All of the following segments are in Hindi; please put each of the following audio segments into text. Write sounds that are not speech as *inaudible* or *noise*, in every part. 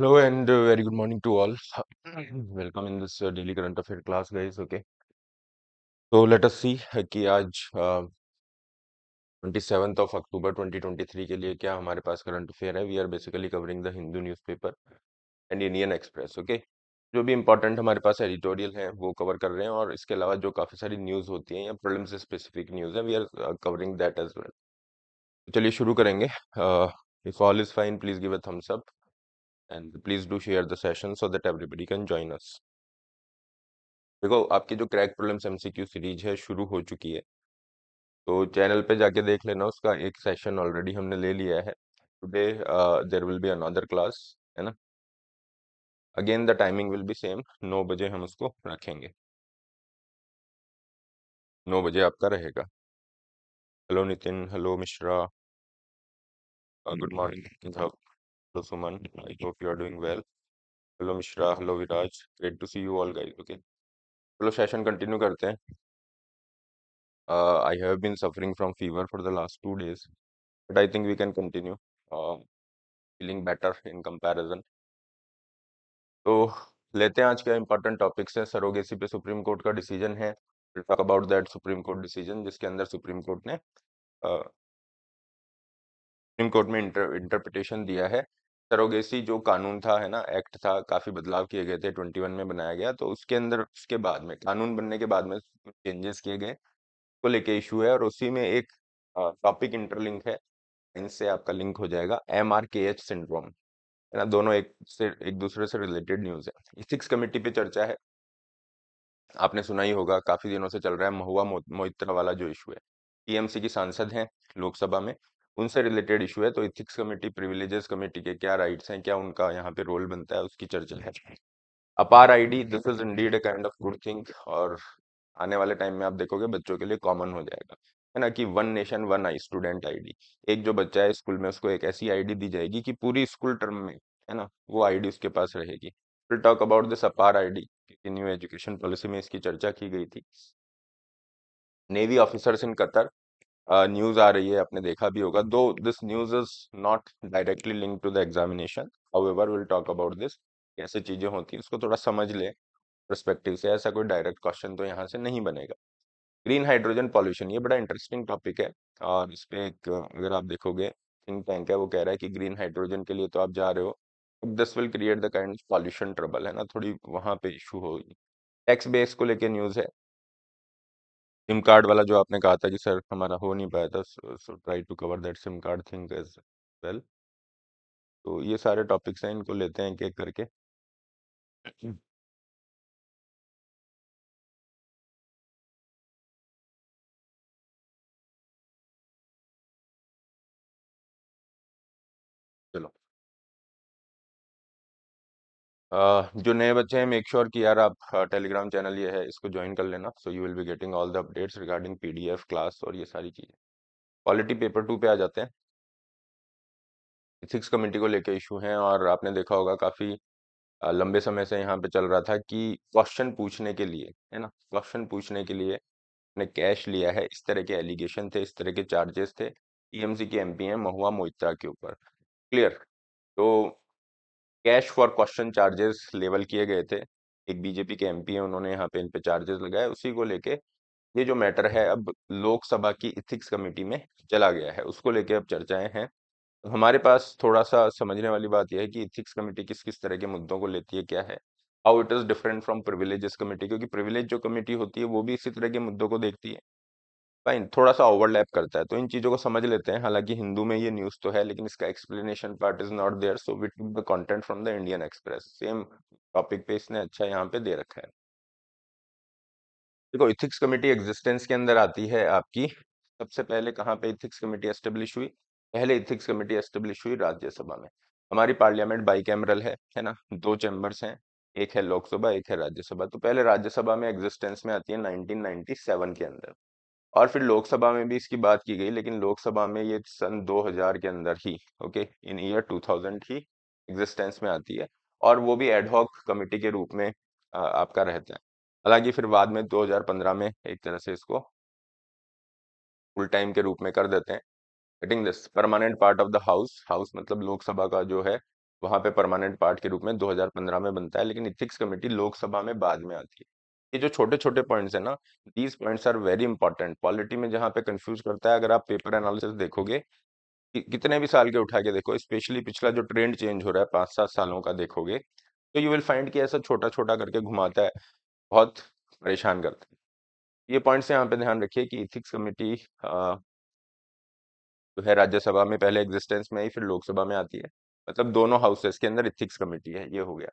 Hello and very good morning to all welcome in this daily current affair class affair okay guys. Okay. So let uh, कि आज twenty seven of October twenty twenty three के लिए क्या हमारे पास करंट अफेयर है we are basically covering the Hindu newspaper and Indian Express okay जो भी इंपॉर्टेंट हमारे पास एडिटोरियल हैं वो कवर कर रहे हैं और इसके अलावा जो काफ़ी सारी न्यूज़ होती हैं या प्रॉब्लम से स्पेसिफिक न्यूज़ है we are covering that as well चलिए शुरू करेंगे if all is fine please give a thumbs up and please do share the session so that everybody can join us देखो आपकी जो क्रैक प्रॉब्लम्स एमसीक्यू सीरीज है शुरू हो चुकी है तो चैनल पे जाके देख लेना उसका एक सेशन ऑलरेडी हमने ले लिया है today there will be another class है ना again the timing will be same नौ बजे हम उसको रखेंगे नौ बजे आपका रहेगा hello Nitin hello Mishra good morning Hello Suman, I hope you are doing well. Hello Mishra, hello Viraj. Great to see you all guys. Okay. चलो सेशन कंटिन्यू करते हैं I have been suffering from fever for the last two days but I think we can continue feeling better in comparison तो लेते हैं आज क्या इंपॉर्टेंट टॉपिक्स हैं सरोगेसी पे सुप्रीम कोर्ट का डिसीजन है talk about that supreme court decision जिसके अंदर सुप्रीम कोर्ट ने सुप्रीम uh, कोर्ट में इंटरप्रिटेशन दिया है सरोगेसी जो कानून था है ना एक्ट था काफ़ी बदलाव किए गए थे 21 में बनाया गया तो उसके अंदर उसके बाद में कानून बनने के बाद में चेंजेस किए गए को लेके इशू है और उसी में एक टॉपिक इंटरलिंक है इनसे आपका लिंक हो जाएगा M R K H syndrome है ना दोनों एक से एक दूसरे से रिलेटेड न्यूज़ है सिक्स कमेटी पे चर्चा है आपने सुना ही होगा काफ़ी दिनों से चल रहा है महुआ मोहित्रा वाला जो इशू है टीएमसी की सांसद हैं लोकसभा में उनसे रिलेटेड इशू है तो इथिक्स कमेटी प्रिविलेजेस कमेटी के क्या राइट्स हैं क्या उनका यहाँ पे रोल बनता है उसकी चर्चा है APAAR ID this is indeed a kind of good thing और आने वाले टाइम में आप देखोगे बच्चों के लिए कॉमन हो जाएगा है ना कि one nation one I student I एक जो बच्चा है स्कूल में उसको एक ऐसी आई दी जाएगी कि पूरी स्कूल टर्म में है ना वो आई उसके पास रहेगी विल टॉक अबाउट दिस अपार आई क्योंकि न्यू एजुकेशन पॉलिसी में इसकी चर्चा की गई थी navy officers in Qatar news आ रही है आपने देखा भी होगा though this news is not directly link to the examination however will talk about this कैसे चीजें होती है उसको थोड़ा समझ लें प्रस्पेक्टिव से ऐसा कोई डायरेक्ट क्वेश्चन तो यहाँ से नहीं बनेगा ग्रीन हाइड्रोजन पॉल्यूशन ये बड़ा इंटरेस्टिंग टॉपिक है और इस पर एक अगर आप देखोगे थिंक टैंक है वो कह रहा है कि ग्रीन हाइड्रोजन के लिए तो आप जा रहे हो this will create the kind pollution trouble है ना थोड़ी वहाँ पे इशू होगी टैक्स बेस को लेके न्यूज़ है सिम कार्ड वाला जो आपने कहा था कि सर हमारा हो नहीं पाया था so try to cover that SIM card thing as well तो ये सारे टॉपिक्स हैं इनको लेते हैं एक एक करके जो नए बच्चे हैं मेक श्योर कि यार आप टेलीग्राम चैनल ये है इसको ज्वाइन कर लेना so you will be getting all the updates regarding PDF class और ये सारी चीज़ें क्वालिटी पेपर टू पे आ जाते हैं इथिक्स कमेटी को लेके इशू हैं और आपने देखा होगा काफ़ी लंबे समय से यहाँ पे चल रहा था कि क्वेश्चन पूछने के लिए है ना क्वेश्चन पूछने के लिए ने कैश लिया है इस तरह के एलिगेशन थे इस तरह के चार्जेस थे टीएमसी के एम हैं महुआ मोहित्रा के ऊपर क्लियर तो cash for question charges level किए गए थे एक बीजेपी के एमपी हैं उन्होंने यहाँ पे इन पे चार्जेस लगाए उसी को लेके ये जो मैटर है अब लोकसभा की इथिक्स कमेटी में चला गया है उसको लेके अब चर्चाएं हैं हमारे पास थोड़ा सा समझने वाली बात यह है कि इथिक्स कमेटी किस किस तरह के मुद्दों को लेती है क्या है how it is different from privileges committee क्योंकि प्रिविलेज जो कमेटी होती है वो भी इसी तरह के मुद्दों को देखती है फाइन थोड़ा सा ओवरलैप करता है तो इन चीज़ों को समझ लेते हैं हालांकि हिंदू में ये न्यूज़ तो है लेकिन इसका explanation part is not there so we the content from the Indian Express same topic पे इसने अच्छा यहाँ पे दे रखा है देखो इथिक्स कमेटी एग्जिस्टेंस के अंदर आती है आपकी सबसे पहले कहाँ पे इथिक्स कमेटी एस्टेब्लिश हुई पहले इथिक्स कमेटी एस्टेब्लिश हुई राज्यसभा में हमारी पार्लियामेंट बाई कैमरल है है ना दो चैम्बर्स हैं एक है लोकसभा एक है राज्यसभा तो पहले राज्यसभा में एग्जिस्टेंस में आती है 1997 के अंदर और फिर लोकसभा में भी इसकी बात की गई लेकिन लोकसभा में ये सन 2000 के अंदर ही ओके इन ईयर 2000 ही एग्जिस्टेंस में आती है और वो भी एडहॉक कमेटी के रूप में आपका रहता है हालांकि फिर बाद में 2015 में एक तरह से इसको फुल टाइम के रूप में कर देते हैं cutting this permanent part of the house house मतलब लोकसभा का जो है वहां पे परमानेंट पार्ट के रूप में 2015 में बनता है लेकिन इथिक्स कमेटी लोकसभा में बाद में आती है ये जो छोटे छोटे पॉइंट्स है ना these points are very important polity में जहाँ पे कंफ्यूज करता है अगर आप पेपर एनालिसिस देखोगे कि, कितने भी साल के उठा के देखो स्पेशली पिछला जो ट्रेंड चेंज हो रहा है पाँच सात सालों का देखोगे तो यू विल फाइंड कि ऐसा छोटा छोटा करके घुमाता है बहुत परेशान करता है ये पॉइंट्स यहाँ पे ध्यान रखिए कि इथिक्स कमेटी जो है राज्यसभा में पहले एग्जिस्टेंस में ही फिर लोकसभा में आती है मतलब दोनों हाउसेस के अंदर इथिक्स कमेटी है ये हो गया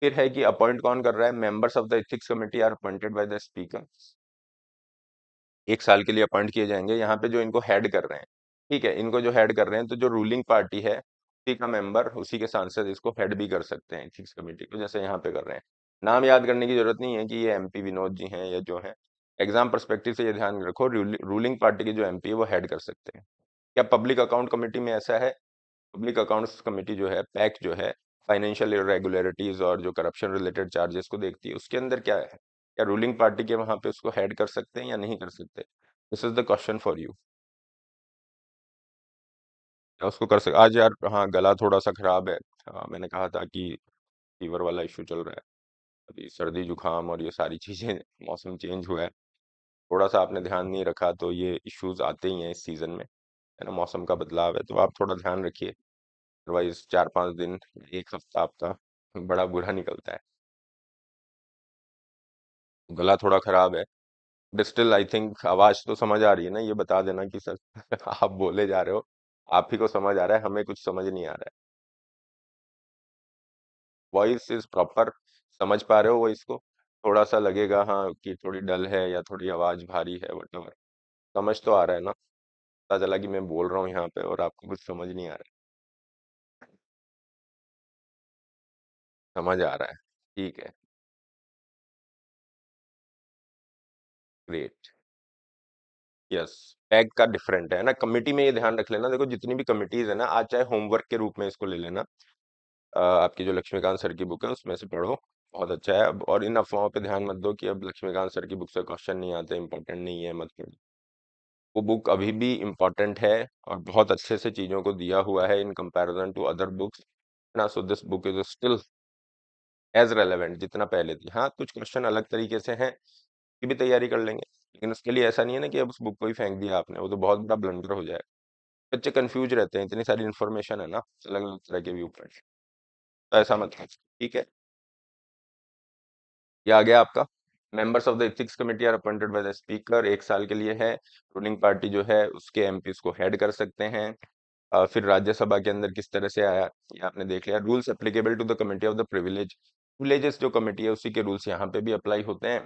फिर है कि अपॉइंट कौन कर रहा है members of the ethics committee are appointed by the speaker एक साल के लिए अपॉइंट किए जाएंगे यहाँ पे जो इनको हेड कर रहे हैं ठीक है इनको जो हेड कर रहे हैं तो जो रूलिंग पार्टी है उसी का मेंबर उसी के सांसद इसको हेड भी कर सकते हैं एथिक्स कमेटी को जैसे यहाँ पे कर रहे हैं नाम याद करने की जरूरत नहीं है कि ये एम विनोद जी हैं या जो है एग्जाम परस्पेक्टिव से ये ध्यान रखो रूलिंग पार्टी के जो एम है वो हेड कर सकते हैं क्या पब्लिक अकाउंट कमेटी में ऐसा है पब्लिक अकाउंट्स कमेटी जो है पैक जो है फाइनेंशियल इरेगुलरिटीज और जो करप्शन रिलेटेड चार्जेस को देखती है उसके अंदर क्या है क्या रूलिंग पार्टी के वहां पे उसको हेड कर सकते हैं या नहीं कर सकते this is the question for you उसको कर सकते आज यार हाँ गला थोड़ा सा खराब है आ, हाँ, मैंने कहा था कि फीवर वाला इशू चल रहा है अभी सर्दी जुकाम और ये सारी चीज़ें मौसम चेंज हुआ है थोड़ा सा आपने ध्यान नहीं रखा तो ये इश्यूज़ आते ही हैं इस सीज़न में है ना मौसम का बदलाव है तो आप थोड़ा ध्यान रखिए अदरवाइज चार पाँच दिन एक हफ्ता आपका बड़ा बुरा निकलता है गला थोड़ा खराब है बट स्टिल आई थिंक आवाज़ तो समझ आ रही है ना ये बता देना कि सर *laughs* आप बोले जा रहे हो आप ही को समझ आ रहा है हमें कुछ समझ नहीं आ रहा है वॉइस इज प्रॉपर समझ पा रहे हो वॉइस को थोड़ा सा लगेगा हाँ कि थोड़ी डल है या थोड़ी आवाज़ भारी है वट समझ तो आ रहा है ना पता चला कि मैं बोल रहा हूँ यहाँ पे और आपको कुछ समझ नहीं आ रहा है समझ आ रहा है। ठीक है। ग्रेट। यस, टैग का डिफरेंट है ना? कमिटी में ये ध्यान रख लेना, देखो जितनी भी कमिटीज़ है ना, आज चाहे होमवर्क के रूप में इसको ले लेना। आपकी जो लक्ष्मीकांत सर की बुक है, उसमें से पढ़ो, बहुत अच्छा है। अब और इन अफ़वाहों पे ध्यान मत दो कि अब लक्ष्मीकांत सर की बुक से क्वेश्चन नहीं आते, इम्पोर्टेंट नहीं है, मत पढ़ो। वो बुक अभी भी इम्पोर्टेंट है और बहुत अच्छे से चीज़ों को दिया हुआ है in comparison to other books, ना? So this book is still as relevant जितना पहले थी हाँ कुछ क्वेश्चन अलग तरीके से हैं कि भी तैयारी कर लेंगे लेकिन उसके लिए ऐसा नहीं है ना कि अब उस बुक को ही फेंक दिया आपने वो तो बहुत बड़ा ब्लंडर हो जाएगा बच्चे कंफ्यूज रहते हैं इतनी सारी इन्फॉर्मेशन है ना अलग अलग तरह के व्यू पॉइंट तो ऐसा मत ठीक है ये आ गया आपका members of the ethics committee are appointed by the speaker एक साल के लिए है रूलिंग पार्टी जो है उसके एम को हेड कर सकते हैं फिर राज्यसभा के अंदर किस तरह से आया ये आपने देख लिया rules applicable to the committee of the privilege villages जो कमेटी है उसी के रूल्स यहाँ पे भी अप्लाई होते हैं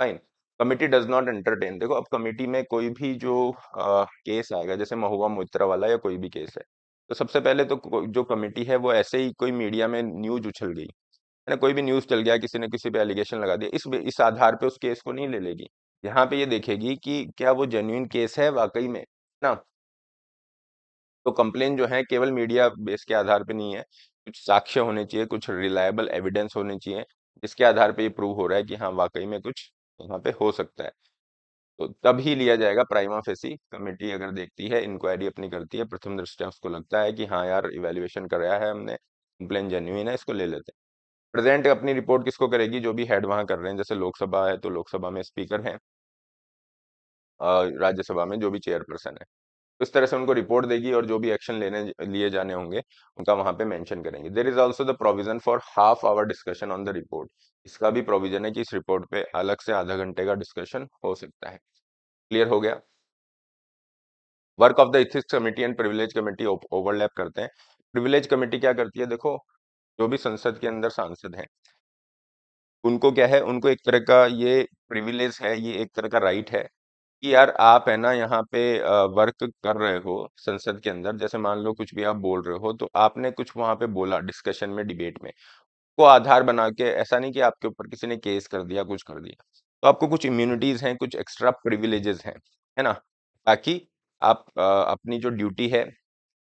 fine committee does not entertain देखो अब कमेटी में कोई भी जो आ, केस आएगा जैसे महुआ मोत्रा वाला या कोई भी केस है तो सबसे पहले तो जो कमेटी है वो ऐसे ही कोई मीडिया में न्यूज उछल गई है ना कोई भी न्यूज चल गया किसी ने किसी पे एलिगेशन लगा दिया इस इस आधार पे उस केस को नहीं ले लेगी यहाँ पे ये देखेगी कि क्या वो जेन्यून केस है वाकई में ना तो कंप्लेन जो है केवल मीडिया बेस के आधार पे नहीं है कुछ साक्ष्य होने चाहिए कुछ रिलायबल एविडेंस होने चाहिए जिसके आधार पे ये प्रूव हो रहा है कि हाँ वाकई में कुछ यहाँ पे हो सकता है तो तब ही लिया जाएगा प्राइमा फेसी कमेटी अगर देखती है इंक्वायरी अपनी करती है प्रथम दृष्टि उसको लगता है कि हाँ यार इवेल्युएशन कराया है हमने कंप्लेन जेन्यून है इसको ले लेते हैं प्रेजेंट अपनी रिपोर्ट किसको करेगी जो भी हेड वहाँ कर रहे हैं जैसे लोकसभा है तो लोकसभा में स्पीकर हैं राज्यसभा में जो भी चेयरपर्सन है उस तरह से उनको रिपोर्ट देगी और जो भी एक्शन लेने लिए जाने होंगे उनका वहां पे मेंशन करेंगे there is also the provision for half hour discussion on the report इसका भी प्रोविजन है कि इस रिपोर्ट पे अलग से आधा घंटे का डिस्कशन हो सकता है क्लियर हो गया work of the ethics committee and privilege committee overlap करते हैं प्रिविलेज कमेटी क्या करती है देखो जो भी संसद के अंदर सांसद हैं उनको क्या है उनको एक तरह का ये प्रिविलेज है ये एक तरह का राइट है कि यार आप है ना यहाँ पे वर्क कर रहे हो संसद के अंदर जैसे मान लो कुछ भी आप बोल रहे हो तो आपने कुछ वहां पे बोला डिस्कशन में डिबेट में को आधार बना के ऐसा नहीं कि आपके ऊपर किसी ने केस कर दिया कुछ कर दिया तो आपको कुछ इम्यूनिटीज हैं कुछ एक्स्ट्रा प्रिविलेजेस हैं है ना ताकि आप आ, अपनी जो ड्यूटी है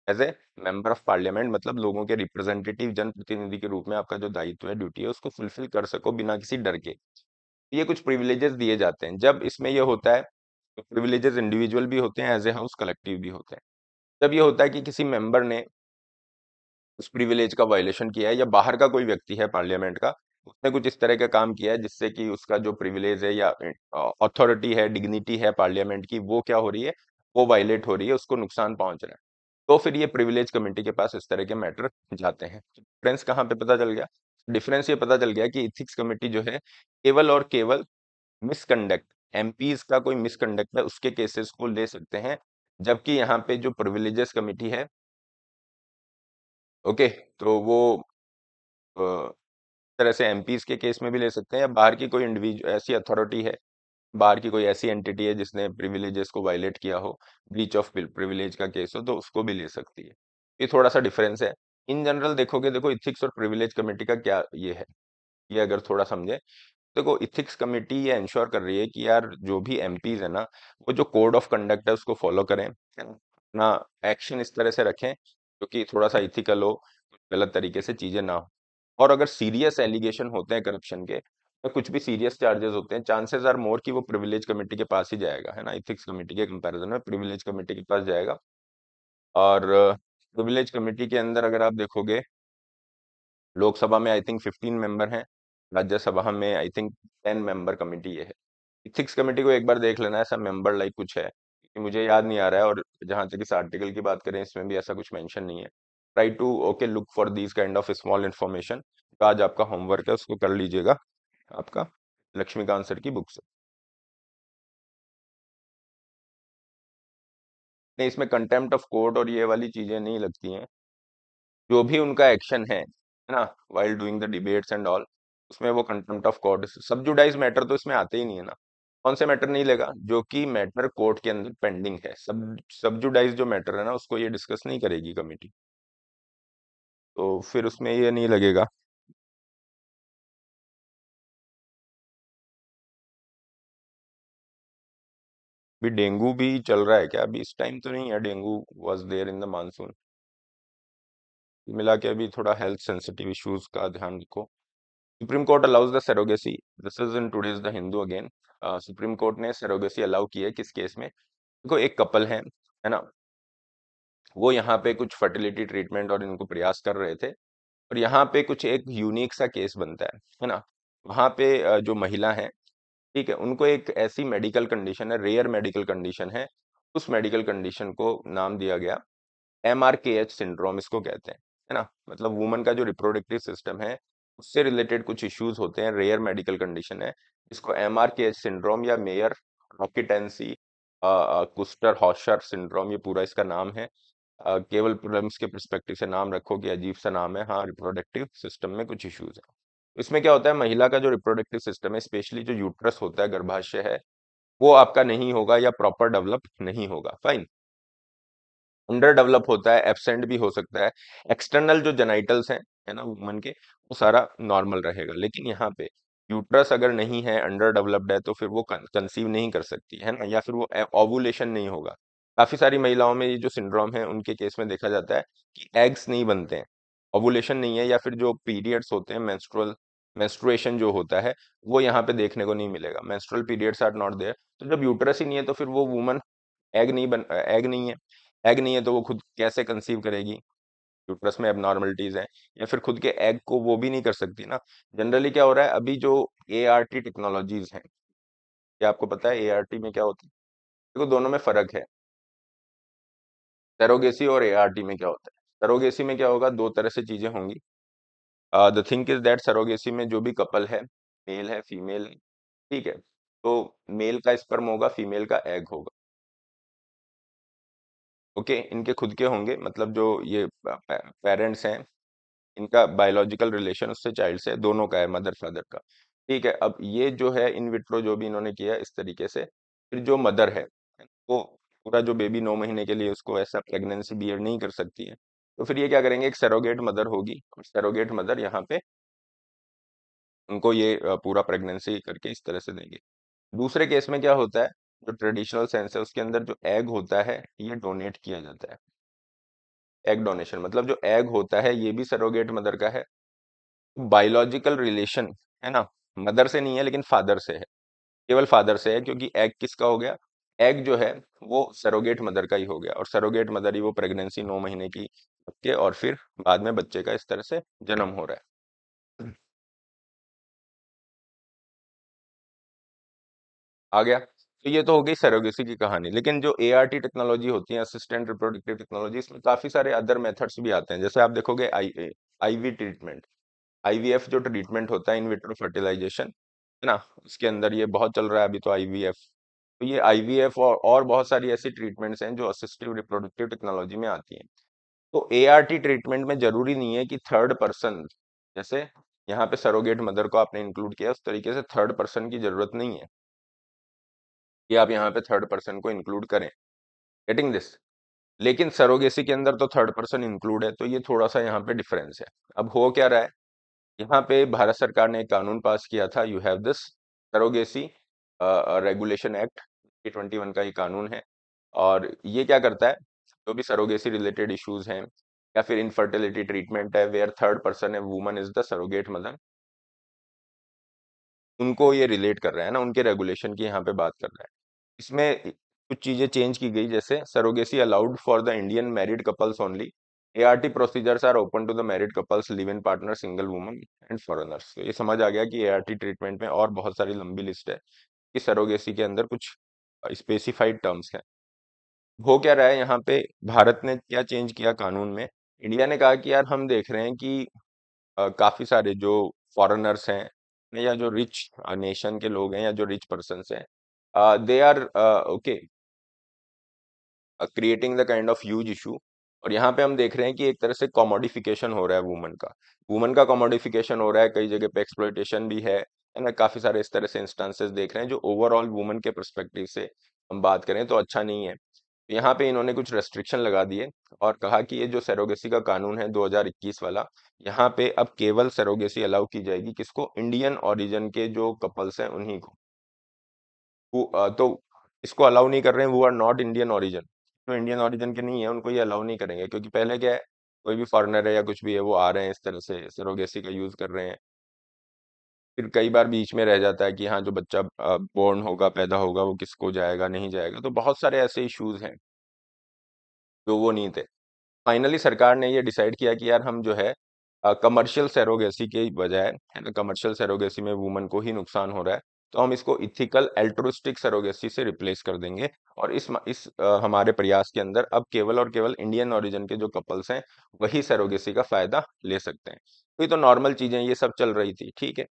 as a member of parliament मतलब लोगों के रिप्रेजेंटेटिव जनप्रतिनिधि के रूप में आपका जो दायित्व है ड्यूटी है उसको फुलफिल कर सको बिना किसी डर के ये कुछ प्रिविलेजेस दिए जाते हैं जब इसमें यह होता है प्रिविलेजेस तो इंडिविजुअल भी होते हैं एज ए हाउस कलेक्टिव भी होते हैं जब ये होता है कि किसी मेंबर ने उस प्रिविलेज का वायलेशन किया है या बाहर का कोई व्यक्ति है पार्लियामेंट का उसने कुछ इस तरह का काम किया है जिससे कि उसका जो प्रिविलेज है या अथॉरिटी है डिग्निटी है पार्लियामेंट की वो क्या हो रही है वो वायलेट हो रही है उसको नुकसान पहुंच रहा है तो फिर ये प्रिविलेज कमेटी के पास इस तरह के मैटर जाते हैं डिफरेंस कहाँ पे पता चल गया डिफरेंस ये पता चल गया कि इथिक्स कमेटी जो है केवल और केवल मिसकंडक्ट एमपीज का कोई मिसकंडक्ट है उसके केसेस को ले सकते हैं जबकि यहाँ पे जो प्रिविलेजेस कमेटी है ओके तो वो तरह से एमपीज के केस में भी ले सकते हैं या बाहर की कोई इंडिविजुअल ऐसी अथॉरिटी है बाहर की कोई ऐसी एंटिटी है जिसने प्रिविलेजेस को वायलेट किया हो ब्रीच ऑफ प्रिविलेज का केस हो तो उसको भी ले सकती है ये थोड़ा सा डिफरेंस है इन जनरल देखोगे देखो इथिक्स और प्रिविलेज कमेटी का क्या ये है ये अगर थोड़ा समझे देखो इथिक्स कमेटी ये इंश्योर कर रही है कि यार जो भी पीज है ना वो जो कोड ऑफ कंडक्ट है उसको फॉलो करें ना एक्शन इस तरह से रखें जो कि थोड़ा सा इथिकल हो गलत तरीके से चीज़ें ना हो और अगर सीरियस एलिगेशन होते हैं करप्शन के तो कुछ भी सीरियस चार्जेस होते हैं चांसेस आर मोर कि वो प्रिविलेज कमेटी के पास ही जाएगा है ना इथिक्स कमेटी के कंपैरिजन में प्रिविलेज कमेटी के पास जाएगा और प्रिविलेज कमेटी के अंदर अगर आप देखोगे लोकसभा में आई थिंक फिफ्टीन मेंबर हैं राज्यसभा में I think ten member committee ये है इथिक्स कमेटी को एक बार देख लेना ऐसा मेंबर लाइक कुछ है मुझे याद नहीं आ रहा है और जहाँ तक इस आर्टिकल की बात करें इसमें भी ऐसा कुछ मैंशन नहीं है try to okay look for this kind of small information तो आज आपका होमवर्क है उसको कर लीजिएगा आपका लक्ष्मीकांत सर की बुक से नहीं इसमें कंटेम्प्ट ऑफ कोर्ट और ये वाली चीज़ें नहीं लगती हैं जो भी उनका एक्शन है है ना while doing the debates and all उसमें वो कंटेंट ऑफ कोर्ट सब जुडाइज मैटर तो इसमें आते ही नहीं है ना कौन से मैटर नहीं लेगा जो कि मैटर कोर्ट के अंदर पेंडिंग है सब सबजुडाइज जो मैटर है ना उसको ये डिस्कस नहीं करेगी कमेटी तो फिर उसमें ये नहीं लगेगा भी डेंगू भी चल रहा है क्या अभी इस टाइम तो नहीं है dengue was there in the monsoon मिला के अभी थोड़ा हेल्थ सेंसिटिव इश्यूज का ध्यान रखो supreme court allows the surrogacy this is in today's the Hindu again supreme court ने सरोगेसी अलाउ की है किस केस में देखो एक कपल है है ना वो यहाँ पे कुछ फर्टिलिटी ट्रीटमेंट और इनको प्रयास कर रहे थे और यहाँ पे कुछ एक यूनिक सा केस बनता है है ना वहाँ पे जो महिला है ठीक है उनको एक ऐसी मेडिकल कंडीशन है रेयर मेडिकल कंडीशन है उस मेडिकल कंडीशन को नाम दिया गया M R K H syndrome इसको कहते हैं है ना मतलब वुमन का जो रिप्रोडक्टिव सिस्टम है उससे रिलेटेड कुछ इश्यूज होते हैं रेयर मेडिकल कंडीशन है इसको M R K H syndrome या Mayer Rokitansky Kuster Hauser syndrome ये पूरा इसका नाम है आ, केवल प्रॉब्लम्स के परस्पेक्टिव से नाम रखो कि अजीब सा नाम है हाँ रिप्रोडक्टिव सिस्टम में कुछ इश्यूज है इसमें क्या होता है महिला का जो रिप्रोडक्टिव सिस्टम है स्पेशली जो यूट्रस होता है गर्भाशय है वो आपका नहीं होगा या प्रॉपर डेवलप नहीं होगा फाइन अंडर डेवलप होता है एबसेंट भी हो सकता है एक्सटर्नल जो जेनाइटल्स हैं है ना वुमन के वो सारा नॉर्मल रहेगा लेकिन यहाँ पे यूट्रस अगर नहीं है अंडर डेवलप्ड है तो फिर वो कंसीव नहीं कर सकती है ना या फिर वो ओवुलेशन नहीं होगा काफ़ी सारी महिलाओं में ये जो सिंड्रोम है उनके केस में देखा जाता है कि एग्स नहीं बनते हैं ओवुलेशन नहीं है या फिर जो पीरियड्स होते हैं मेंस्ट्रुअल मेंस्ट्रुएशन जो होता है वो यहाँ पे देखने को नहीं मिलेगा menstrual periods are not there तो जब यूट्रस ही नहीं है तो फिर वो वुमन एग नहीं बन एग नहीं है एग नहीं है तो वो खुद कैसे कंसीव करेगी यूट्रस में एबनॉर्मलिटीज हैं या फिर खुद के एग को वो भी नहीं कर सकती ना जनरली क्या हो रहा है अभी जो ए आर टी टेक्नोलॉजीज हैं क्या आपको पता है ए आर टी में क्या होता है देखो दोनों में फर्क है सरोगेसी और ए आर टी में क्या होता है सरोगेसी में क्या होगा दो तरह से चीज़ें होंगी the thing is that surrogacy में जो भी कपल है मेल है फीमेल ठीक है तो मेल का स्पर्म होगा फीमेल का एग होगा ओके इनके खुद के होंगे मतलब जो ये पेरेंट्स हैं इनका बायोलॉजिकल रिलेशन उससे चाइल्ड से दोनों का है मदर फादर का ठीक है अब ये जो है इन विट्रो जो भी इन्होंने किया इस तरीके से फिर जो मदर है वो पूरा जो बेबी नौ महीने के लिए उसको ऐसा प्रेगनेंसी बियर नहीं कर सकती है तो फिर ये क्या करेंगे एक सेरोगेट मदर होगी और सेरोगेट मदर यहाँ पे उनको ये पूरा प्रेगनेंसी करके इस तरह से देंगे दूसरे केस में क्या होता है जो ट्रेडिशनल सेंस है उसके अंदर जो एग होता है ये डोनेट किया जाता है एग डोनेशन मतलब जो एग होता है ये भी सरोगेट मदर का है बायोलॉजिकल रिलेशन है ना मदर से नहीं है लेकिन फादर से है केवल फादर से है क्योंकि एग किसका हो गया एग जो है वो सरोगेट मदर का ही हो गया और सरोगेट मदर ही वो प्रेगनेंसी नौ महीने की के और फिर बाद में बच्चे का इस तरह से जन्म हो रहा है *clears throat* आ गया तो ये तो हो गई सरोगेसी की कहानी लेकिन जो ए आर टी टेक्नोलॉजी होती है असिस्टेंट रिप्रोडक्टिव टेक्नोलॉजी इसमें काफ़ी सारे अदर मेथड्स भी आते हैं जैसे आप देखोगे I I V treatment I V F जो ट्रीटमेंट होता है इनविट्रो फर्टिलाइजेशन है ना उसके अंदर ये बहुत चल रहा है अभी तो आई वी एफ तो ये आई वी एफ और, और बहुत सारी ऐसी ट्रीटमेंट्स हैं जो असिस्टिव रिप्रोडक्टिव टेक्नोलॉजी में आती हैं तो ए आर टी ट्रीटमेंट में ज़रूरी नहीं है कि थर्ड पर्सन जैसे यहाँ पे सरोगेट मदर को आपने इंक्लूड किया उस तरीके से थर्ड पर्सन की ज़रूरत नहीं है कि आप यहाँ पे थर्ड पर्सन को इंक्लूड करें गेटिंग दिस लेकिन सरोगेसी के अंदर तो थर्ड पर्सन इंक्लूड है तो ये थोड़ा सा यहाँ पे डिफरेंस है अब हो क्या रहा है यहाँ पे भारत सरकार ने एक कानून पास किया था you have this surrogacy regulation act twenty one का ये कानून है और ये क्या करता है जो तो भी सरोगेसी रिलेटेड इशूज हैं या फिर इनफर्टिलिटी ट्रीटमेंट है वेयर थर्ड पर्सन है woman is the surrogate mother उनको ये रिलेट कर रहा है ना उनके रेगुलेशन की यहाँ पे बात कर रहा है इसमें कुछ चीज़ें चेंज की गई जैसे surrogacy allowed for the Indian married couples only A R T procedures are open to the married couples live in partner single woman and foreigners ये समझ आ गया कि ए आर टी ट्रीटमेंट में और बहुत सारी लंबी लिस्ट है कि सरोगेसी के अंदर कुछ स्पेसिफाइड टर्म्स हैं हो क्या रहा है यहाँ पे भारत ने क्या चेंज किया कानून में इंडिया ने कहा कि यार हम देख रहे हैं कि काफ़ी सारे जो फॉरनर्स हैं या जो रिच नेशन के लोग हैं या जो रिच पर्सनस हैं uh, they are uh, okay creating the kind of huge issue और यहाँ पे हम देख रहे हैं कि एक तरह से कॉमोडिफिकेशन हो रहा है वुमन का वुमन का कॉमोडिफिकेशन हो रहा है कई जगह पे एक्सप्लोइटेशन भी है है ना काफी सारे इस तरह से इंस्टांसेस देख रहे हैं जो ओवरऑल वुमन के परस्पेक्टिव से हम बात करें तो अच्छा नहीं है यहाँ पे इन्होंने कुछ रेस्ट्रिक्शन लगा दिए और कहा कि ये जो सेरोगेसी का कानून है 2021 वाला यहाँ पे अब केवल सेरोगेसी अलाउ की जाएगी किसको इंडियन ओरिजिन के जो कपल्स हैं उन्हीं को वो, तो इसको अलाउ नहीं कर रहे हैं वो आर नॉट इंडियन ओरिजिन जो इंडियन ओरिजिन के नहीं है उनको ये अलाउ नहीं करेंगे क्योंकि पहले क्या है कोई भी फॉरनर है या कुछ भी है वो आ रहे हैं इस तरह से सरोगेसी का यूज़ कर रहे हैं फिर कई बार बीच में रह जाता है कि हाँ जो बच्चा बोर्न होगा पैदा होगा वो किसको जाएगा नहीं जाएगा तो बहुत सारे ऐसे इशूज़ हैं जो वो नहीं थे फाइनली सरकार ने ये डिसाइड किया कि यार हम जो है कमर्शियल सेरोगेसी के बजाय कमर्शियल सेरोगेसी में वुमन को ही नुकसान हो रहा है तो हम इसको इथिकल एल्ट्रोस्टिक सरोगेसी से रिप्लेस कर देंगे और इस इस आ, हमारे प्रयास के अंदर अब केवल और केवल इंडियन ओरिजिन के जो कपल्स हैं वही सरोगेसी का फायदा ले सकते हैं तो ये तो नॉर्मल चीजें ये सब चल रही थी ठीक है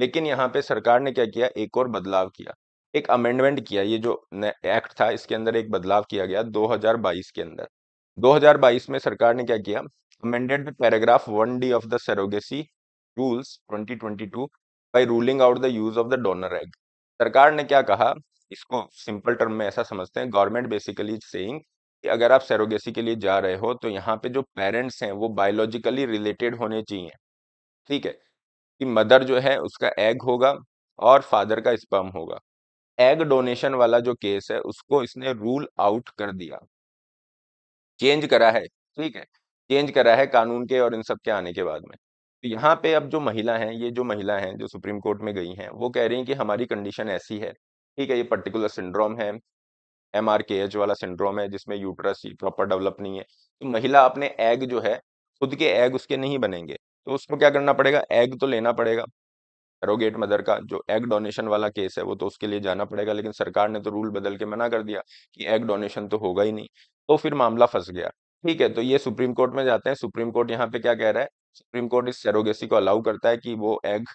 लेकिन यहाँ पे सरकार ने क्या किया एक और बदलाव किया एक अमेंडमेंट किया ये जो एक्ट था इसके अंदर एक बदलाव किया गया दो के अंदर दो में सरकार ने क्या किया amended paragraph one D of the surrogacy rules twenty by ruling out the use of the donor egg सरकार ने क्या कहा इसको सिंपल टर्म में ऐसा समझते हैं गवर्नमेंट बेसिकली सेइंग कि अगर आप सेरोगेसी के लिए जा रहे हो तो यहाँ पे जो पेरेंट्स हैं वो बायोलॉजिकली रिलेटेड होने चाहिए ठीक है कि मदर जो है उसका एग होगा और फादर का स्पर्म होगा एग डोनेशन वाला जो केस है उसको इसने रूल आउट कर दिया चेंज करा है ठीक है चेंज करा है कानून के और इन सब के आने के बाद में तो यहाँ पे अब जो महिला हैं ये जो महिला हैं जो सुप्रीम कोर्ट में गई हैं वो कह रही हैं कि हमारी कंडीशन ऐसी है ठीक है ये पर्टिकुलर सिंड्रोम है एम आर के एच वाला सिंड्रोम है जिसमें यूट्रस प्रॉपर डेवलप नहीं है तो महिला अपने एग जो है खुद के एग उसके नहीं बनेंगे तो उसको क्या करना पड़ेगा एग तो लेना पड़ेगा एरोगेट मदर का जो एग डोनेशन वाला केस है वो तो उसके लिए जाना पड़ेगा लेकिन सरकार ने तो रूल बदल के मना कर दिया कि एग डोनेशन तो होगा ही नहीं तो फिर मामला फंस गया ठीक है तो ये सुप्रीम कोर्ट में जाते हैं सुप्रीम कोर्ट यहाँ पे क्या कह रहा है सुप्रीम कोर्ट इस सरोगेसी को अलाउ करता है कि वो एग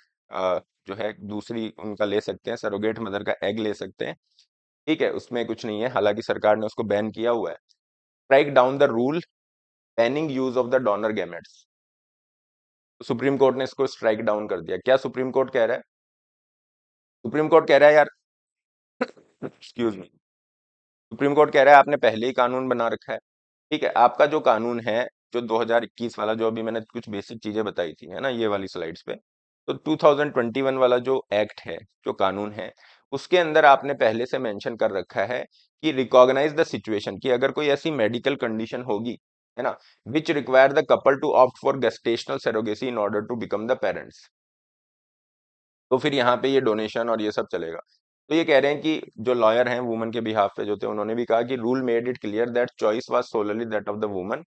जो है दूसरी उनका ले सकते हैं सरोगेट मदर का एग ले सकते हैं ठीक है उसमें कुछ नहीं है हालांकि सरकार ने उसको बैन किया हुआ है strike down the rule banning use of the donor gametes supreme court ने इसको स्ट्राइक डाउन कर दिया क्या सुप्रीम कोर्ट कह रहा है सुप्रीम कोर्ट कह रहा है यार एक्सक्यूज मी सुप्रीम कोर्ट कह रहा है आपने पहले ही कानून बना रखा है ठीक है आपका जो कानून है जो 2021 वाला जो अभी मैंने कुछ बेसिक चीज़ें बताई थी है ना ये वाली स्लाइड्स पे तो 2021 वाला जो एक्ट है जो कानून है उसके अंदर आपने पहले से मेंशन कर रखा है कि रिकॉग्नाइज द सिचुएशन कि अगर कोई ऐसी मेडिकल कंडीशन होगी है ना which require the couple to opt for gestational surrogacy in order to become the parents तो फिर यहाँ पे ये डोनेशन और ये सब चलेगा तो ये कह रहे हैं कि जो लॉयर हैं वुमन के बिहाफ पे जो थे उन्होंने भी कहा कि rule made it clear that choice was solely that of the woman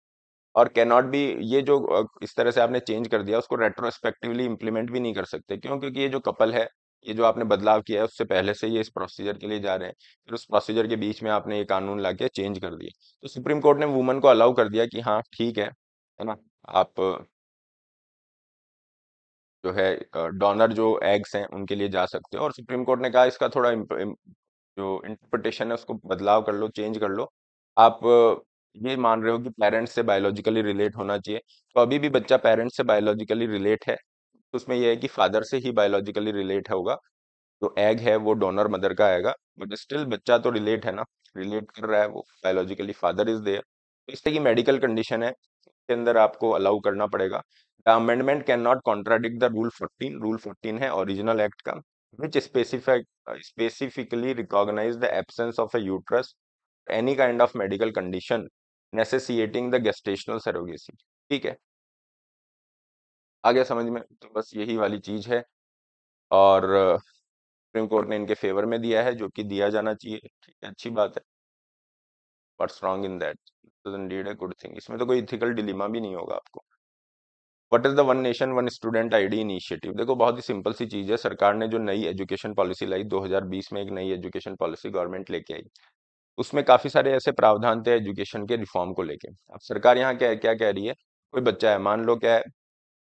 और कैनॉट भी ये जो इस तरह से आपने चेंज कर दिया उसको रेट्रोस्पेक्टिवली इम्प्लीमेंट भी नहीं कर सकते क्यों क्योंकि ये जो कपल है ये जो आपने बदलाव किया है उससे पहले से ये इस प्रोसीजर के लिए जा रहे हैं फिर उस प्रोसीजर के बीच में आपने ये कानून ला के चेंज कर दिया तो सुप्रीम कोर्ट ने वुमन को अलाउ कर दिया कि हाँ ठीक है है ना आप जो है डोनर जो एग्स हैं उनके लिए जा सकते हो और सुप्रीम कोर्ट ने कहा इसका थोड़ा जो इंटरप्रिटेशन है उसको बदलाव कर लो चेंज कर लो आप ये मान रहे हो कि पेरेंट्स से बायोलॉजिकली रिलेट होना चाहिए तो अभी भी बच्चा पेरेंट्स से बायोलॉजिकली रिलेट है तो उसमें यह है कि फादर से ही बायोलॉजिकली रिलेट होगा जो तो एग है वो डोनर मदर का आएगा बट स्टिल बच्चा तो रिलेट है ना रिलेट कर रहा है वो बायोलॉजिकली फादर इज देयर तो इस तरह की मेडिकल कंडीशन है इसके अंदर आपको अलाउ करना पड़ेगा the amendment can not contradict the rule fourteen rule fourteen है ओरिजिनल एक्ट का which specific specifically recognise the absence of a uterus any kind of medical condition necessitating the gestational surrogacy ठीक है आ गया समझ में तो बस यही वाली चीज़ है और सुप्रीम कोर्ट ने इनके फेवर में दिया है जो कि दिया जाना चाहिए ठीक है अच्छी बात है but strong in that indeed a good thing इसमें तो कोई इथिकल डिलीमा भी नहीं होगा आपको what is the one nation one student ID initiative देखो बहुत ही सिंपल सी चीज़ है सरकार ने जो नई एजुकेशन पॉलिसी लाई 2020 में एक नई एजुकेशन पॉलिसी गवर्नमेंट लेके आई उसमें काफ़ी सारे ऐसे प्रावधान थे एजुकेशन के रिफॉर्म को लेके अब सरकार यहाँ क्या क्या कह रही है कोई बच्चा है मान लो क्या है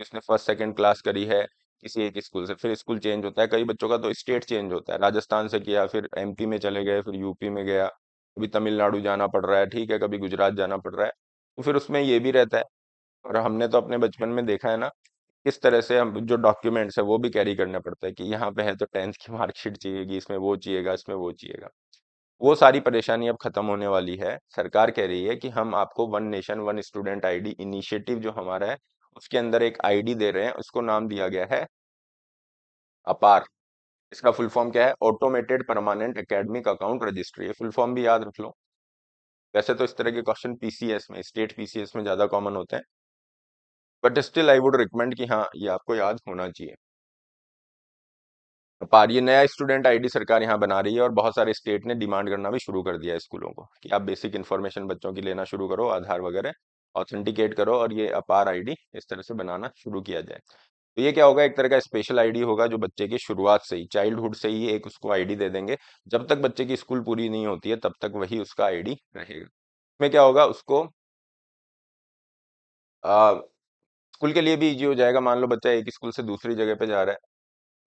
जिसने फर्स्ट सेकेंड क्लास करी है किसी एक स्कूल से फिर स्कूल चेंज होता है कई बच्चों का तो स्टेट चेंज होता है राजस्थान से किया फिर एम में चले गए फिर यूपी में गया कभी तमिलनाडु जाना पड़ रहा है ठीक है कभी गुजरात जाना पड़ रहा है तो फिर उसमें ये भी रहता है और हमने तो अपने बचपन में देखा है ना किस तरह से हम जो डॉक्यूमेंट्स है वो भी कैरी करने पड़ता है कि यहाँ पे है तो टेंथ की मार्कशीट चाहिएगी इसमें वो चाहिएगा इसमें वो चाहिएगा वो सारी परेशानी अब खत्म होने वाली है सरकार कह रही है कि हम आपको one nation one student ID initiative जो हमारा है उसके अंदर एक आईडी दे रहे हैं उसको नाम दिया गया है अपार इसका फुल फॉर्म क्या है automated permanent academic account registry full form भी याद रख लो वैसे तो इस तरह के क्वेश्चन पीसीएस में स्टेट पीसीएस में ज्यादा कॉमन होते हैं but still I would recommend कि हाँ ये आपको याद होना चाहिए पार ये नया स्टूडेंट आईडी सरकार यहाँ बना रही है और बहुत सारे स्टेट ने डिमांड करना भी शुरू कर दिया है स्कूलों को कि आप बेसिक इन्फॉर्मेशन बच्चों की लेना शुरू करो आधार वगैरह ऑथेंटिकेट करो और ये अपार आईडी इस तरह से बनाना शुरू किया जाए तो ये क्या होगा एक तरह का स्पेशल आईडी होगा जो बच्चे की शुरुआत से ही चाइल्डहुड से ही एक उसको आईडी दे देंगे जब तक बच्चे की स्कूल पूरी नहीं होती है तब तक वही उसका आईडी रहेगा इसमें क्या होगा उसको स्कूल के लिए भी ईजी हो जाएगा मान लो बच्चा एक स्कूल से दूसरी जगह पे जा रहा है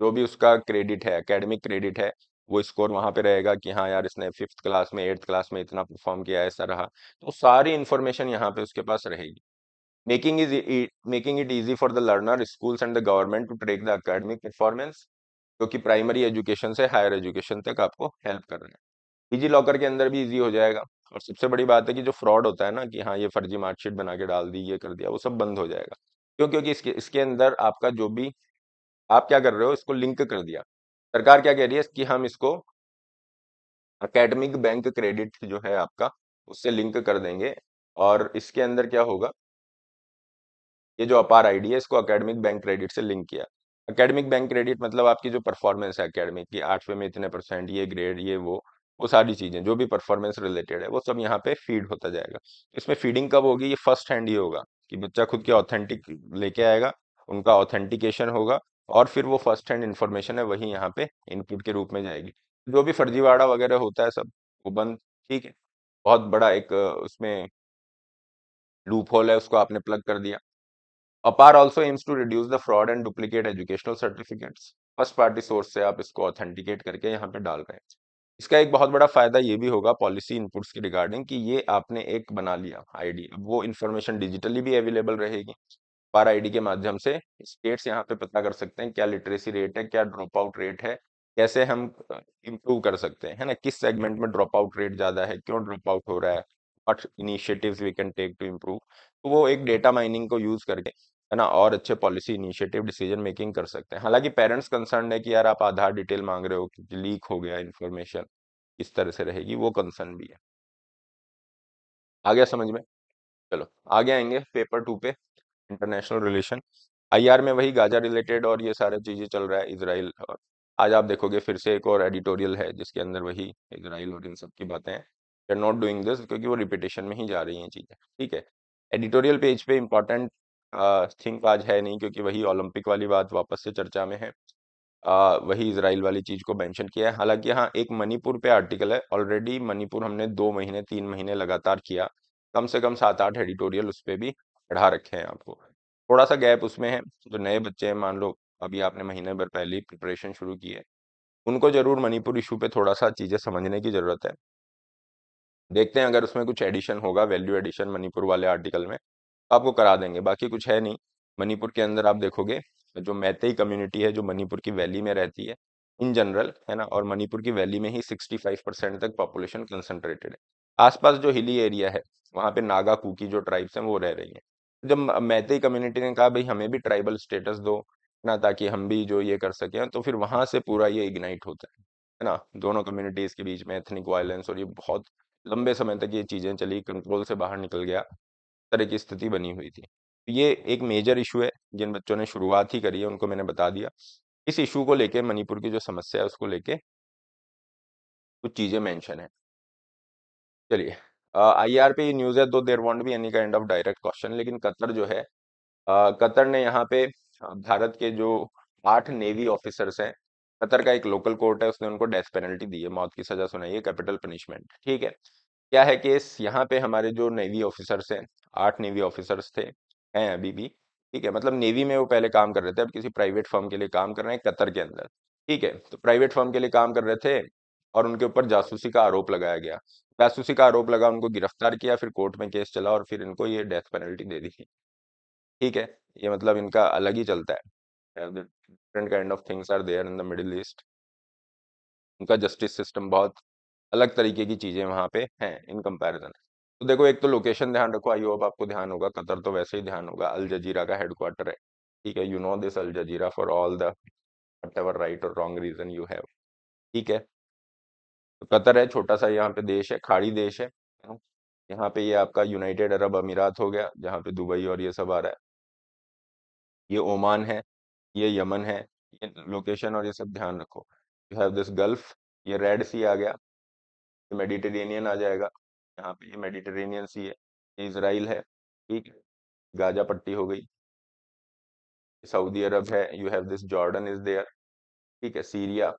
जो भी उसका क्रेडिट है एकेडमिक क्रेडिट है वो स्कोर वहाँ पे रहेगा कि हाँ यार इसने फिफ्थ क्लास में एट्थ क्लास में इतना परफॉर्म किया ऐसा रहा तो सारी इन्फॉर्मेशन यहाँ पे उसके पास रहेगी making is making it easy for the learner schools and the government to track the academic performance जो कि प्राइमरी एजुकेशन से हायर एजुकेशन तक आपको हेल्प कर रहा है डिजी लॉकर के अंदर भी ईजी हो जाएगा और सबसे बड़ी बात है कि जो फ्रॉड होता है ना कि हाँ ये फर्जी मार्कशीट बना के डाल दी ये कर दिया वो सब बंद हो जाएगा क्यों क्योंकि इसके इसके अंदर आपका जो भी आप क्या कर रहे हो इसको लिंक कर दिया सरकार क्या कह रही है कि हम इसको अकेडमिक बैंक क्रेडिट जो है आपका उससे लिंक कर देंगे और इसके अंदर क्या होगा ये जो अपार आईडी है इसको अकेडमिक बैंक क्रेडिट से लिंक किया अकेडमिक बैंक क्रेडिट मतलब आपकी जो परफॉर्मेंस है अकेडमिक की आठवें में इतने परसेंट ये ग्रेड ये वो वो सारी चीज़ें जो भी परफॉर्मेंस रिलेटेड है वो सब यहाँ पे फीड होता जाएगा इसमें फीडिंग कब होगी ये फर्स्ट हैंड ही होगा कि बच्चा खुद के ऑथेंटिक लेके आएगा उनका ऑथेंटिकेशन होगा और फिर वो फर्स्ट हैंड इन्फॉर्मेशन है वही यहाँ पे इनपुट के रूप में जाएगी जो भी फर्जीवाड़ा वगैरह होता है सब वो बंद ठीक है बहुत बड़ा एक उसमें लूप होल है उसको आपने प्लग कर दिया APAAR also aims to reduce the fraud and duplicate educational certificates first party source से आप इसको ऑथेंटिकेट करके यहाँ पे डाल रहे हैं इसका एक बहुत बड़ा फायदा ये भी होगा पॉलिसी इनपुट्स की रिगार्डिंग कि ये आपने एक बना लिया आईडी वो इन्फॉर्मेशन डिजिटली भी अवेलेबल रहेगी पर आईडी के माध्यम से स्टेट्स यहाँ पे पता कर सकते हैं क्या लिटरेसी रेट है क्या ड्रॉप आउट रेट है कैसे हम इम्प्रूव कर सकते हैं है ना किस सेगमेंट में ड्रॉप आउट रेट ज़्यादा है क्यों ड्रॉप आउट हो रहा है what initiative we can take to improve तो वो एक डेटा माइनिंग को यूज़ करके है ना और अच्छे पॉलिसी इनिशिएटिव डिसीजन मेकिंग कर सकते हैं हालांकि पेरेंट्स कंसर्न है कि यार आप आधार डिटेल मांग रहे हो कि लीक हो गया इन्फॉर्मेशन इस तरह से रहेगी वो कंसर्न भी है आ गया समझ में चलो आगे आएंगे पेपर टू पे इंटरनेशनल रिलेशन आई में वही गाजा रिलेटेड और ये सारे चीज़ें चल रहा है इसराइल और आज आप देखोगे फिर से एक और एडिटोरियल है जिसके अंदर वही इसराइल और इन सब की बातें हैं they are not doing this क्योंकि वो रिपीटेशन में ही जा रही हैं चीज़ें ठीक है एडिटोरियल पेज पे इम्पॉर्टेंट थिंक आज है नहीं क्योंकि वही ओलंपिक वाली बात वापस से चर्चा में है आ, वही इसराइल वाली चीज़ को मैंशन किया है हालांकि हाँ एक मणिपुर पे आर्टिकल है ऑलरेडी मणिपुर हमने दो महीने तीन महीने लगातार किया कम से कम सात आठ एडिटोरियल उस पर भी चढ़ा रखे हैं आपको थोड़ा सा गैप उसमें है जो नए बच्चे हैं मान लो अभी आपने महीने भर पहले ही प्रिपरेशन शुरू की है उनको ज़रूर मणिपुर इशू पे थोड़ा सा चीज़ें समझने की ज़रूरत है देखते हैं अगर उसमें कुछ एडिशन होगा वैल्यू एडिशन मणिपुर वाले आर्टिकल में आपको करा देंगे बाकी कुछ है नहीं मणिपुर के अंदर आप देखोगे जो मैतई कम्युनिटी है जो मणिपुर की वैली में रहती है इन जनरल है ना और मणिपुर की वैली में ही सिक्सटी परसेंट तक पॉपुलेशन कंसनट्रेटेड है आसपास जो हिली एरिया है वहाँ पे नागा कुकी जो ट्राइब्स हैं वो रह रही हैं जब मैते तो कम्युनिटी ने कहा भाई हमें भी ट्राइबल स्टेटस दो ना ताकि हम भी जो ये कर सकें तो फिर वहाँ से पूरा ये इग्नाइट होता है है ना दोनों कम्युनिटीज़ के बीच में एथनिक वायलेंस और ये बहुत लंबे समय तक ये चीज़ें चली कंट्रोल से बाहर निकल गया तरह की स्थिति बनी हुई थी तो ये एक मेजर इशू है जिन बच्चों ने शुरुआत ही करी है उनको मैंने बता दिया इस इशू को लेके मणिपुर की जो समस्या है उसको लेके कुछ चीज़ें मैंशन है चलिए आई आर पी न्यूज है तो there won't be any kind of direct question लेकिन कतर जो है uh, कतर ने यहाँ पे भारत के जो आठ नेवी ऑफिसर्स हैं कतर का एक लोकल कोर्ट है उसने उनको डेथ पेनल्टी दी है मौत की सजा सुनाई है कैपिटल पनिशमेंट ठीक है क्या है केस यहाँ पे हमारे जो नेवी ऑफिसर्स हैं आठ नेवी ऑफिसर्स थे हैं अभी भी ठीक है मतलब नेवी में वो पहले काम कर रहे थे अब किसी प्राइवेट फर्म के लिए काम कर रहे हैं कतर के अंदर ठीक है तो प्राइवेट फर्म के लिए काम कर रहे थे और उनके ऊपर जासूसी का आरोप लगाया गया जासूसी का आरोप लगा उनको गिरफ्तार किया फिर कोर्ट में केस चला और फिर इनको ये डेथ पेनल्टी दे दी ठीक है ये मतलब इनका अलग ही चलता है different kind of things are there in the Middle East उनका जस्टिस सिस्टम बहुत अलग तरीके की चीज़ें वहाँ पे हैं इन कंपैरिजन तो देखो एक तो लोकेशन ध्यान रखो आई होप आपको ध्यान होगा कतर तो वैसे ही ध्यान होगा अल जजीरा का हेडक्वार्टर है ठीक है you know this Al Jazeera for all the whatever right और रॉन्ग रीजन यू हैव ठीक है कतर है छोटा सा यहाँ पे देश है खाड़ी देश है यहाँ पे ये आपका यूनाइटेड अरब अमीरात हो गया जहाँ पे दुबई और ये सब आ रहा है ये ओमान है ये यमन है ये लोकेशन और ये सब ध्यान रखो यू हैव दिस गल्फ ये रेड सी आ गया ये मेडिटेरेनियन आ जाएगा यहाँ पे ये मेडिटेरेनियन सी है ये इसराइल है ठीक है गाजा पट्टी हो गई सऊदी अरब है you have this Jordan is there ठीक है सीरिया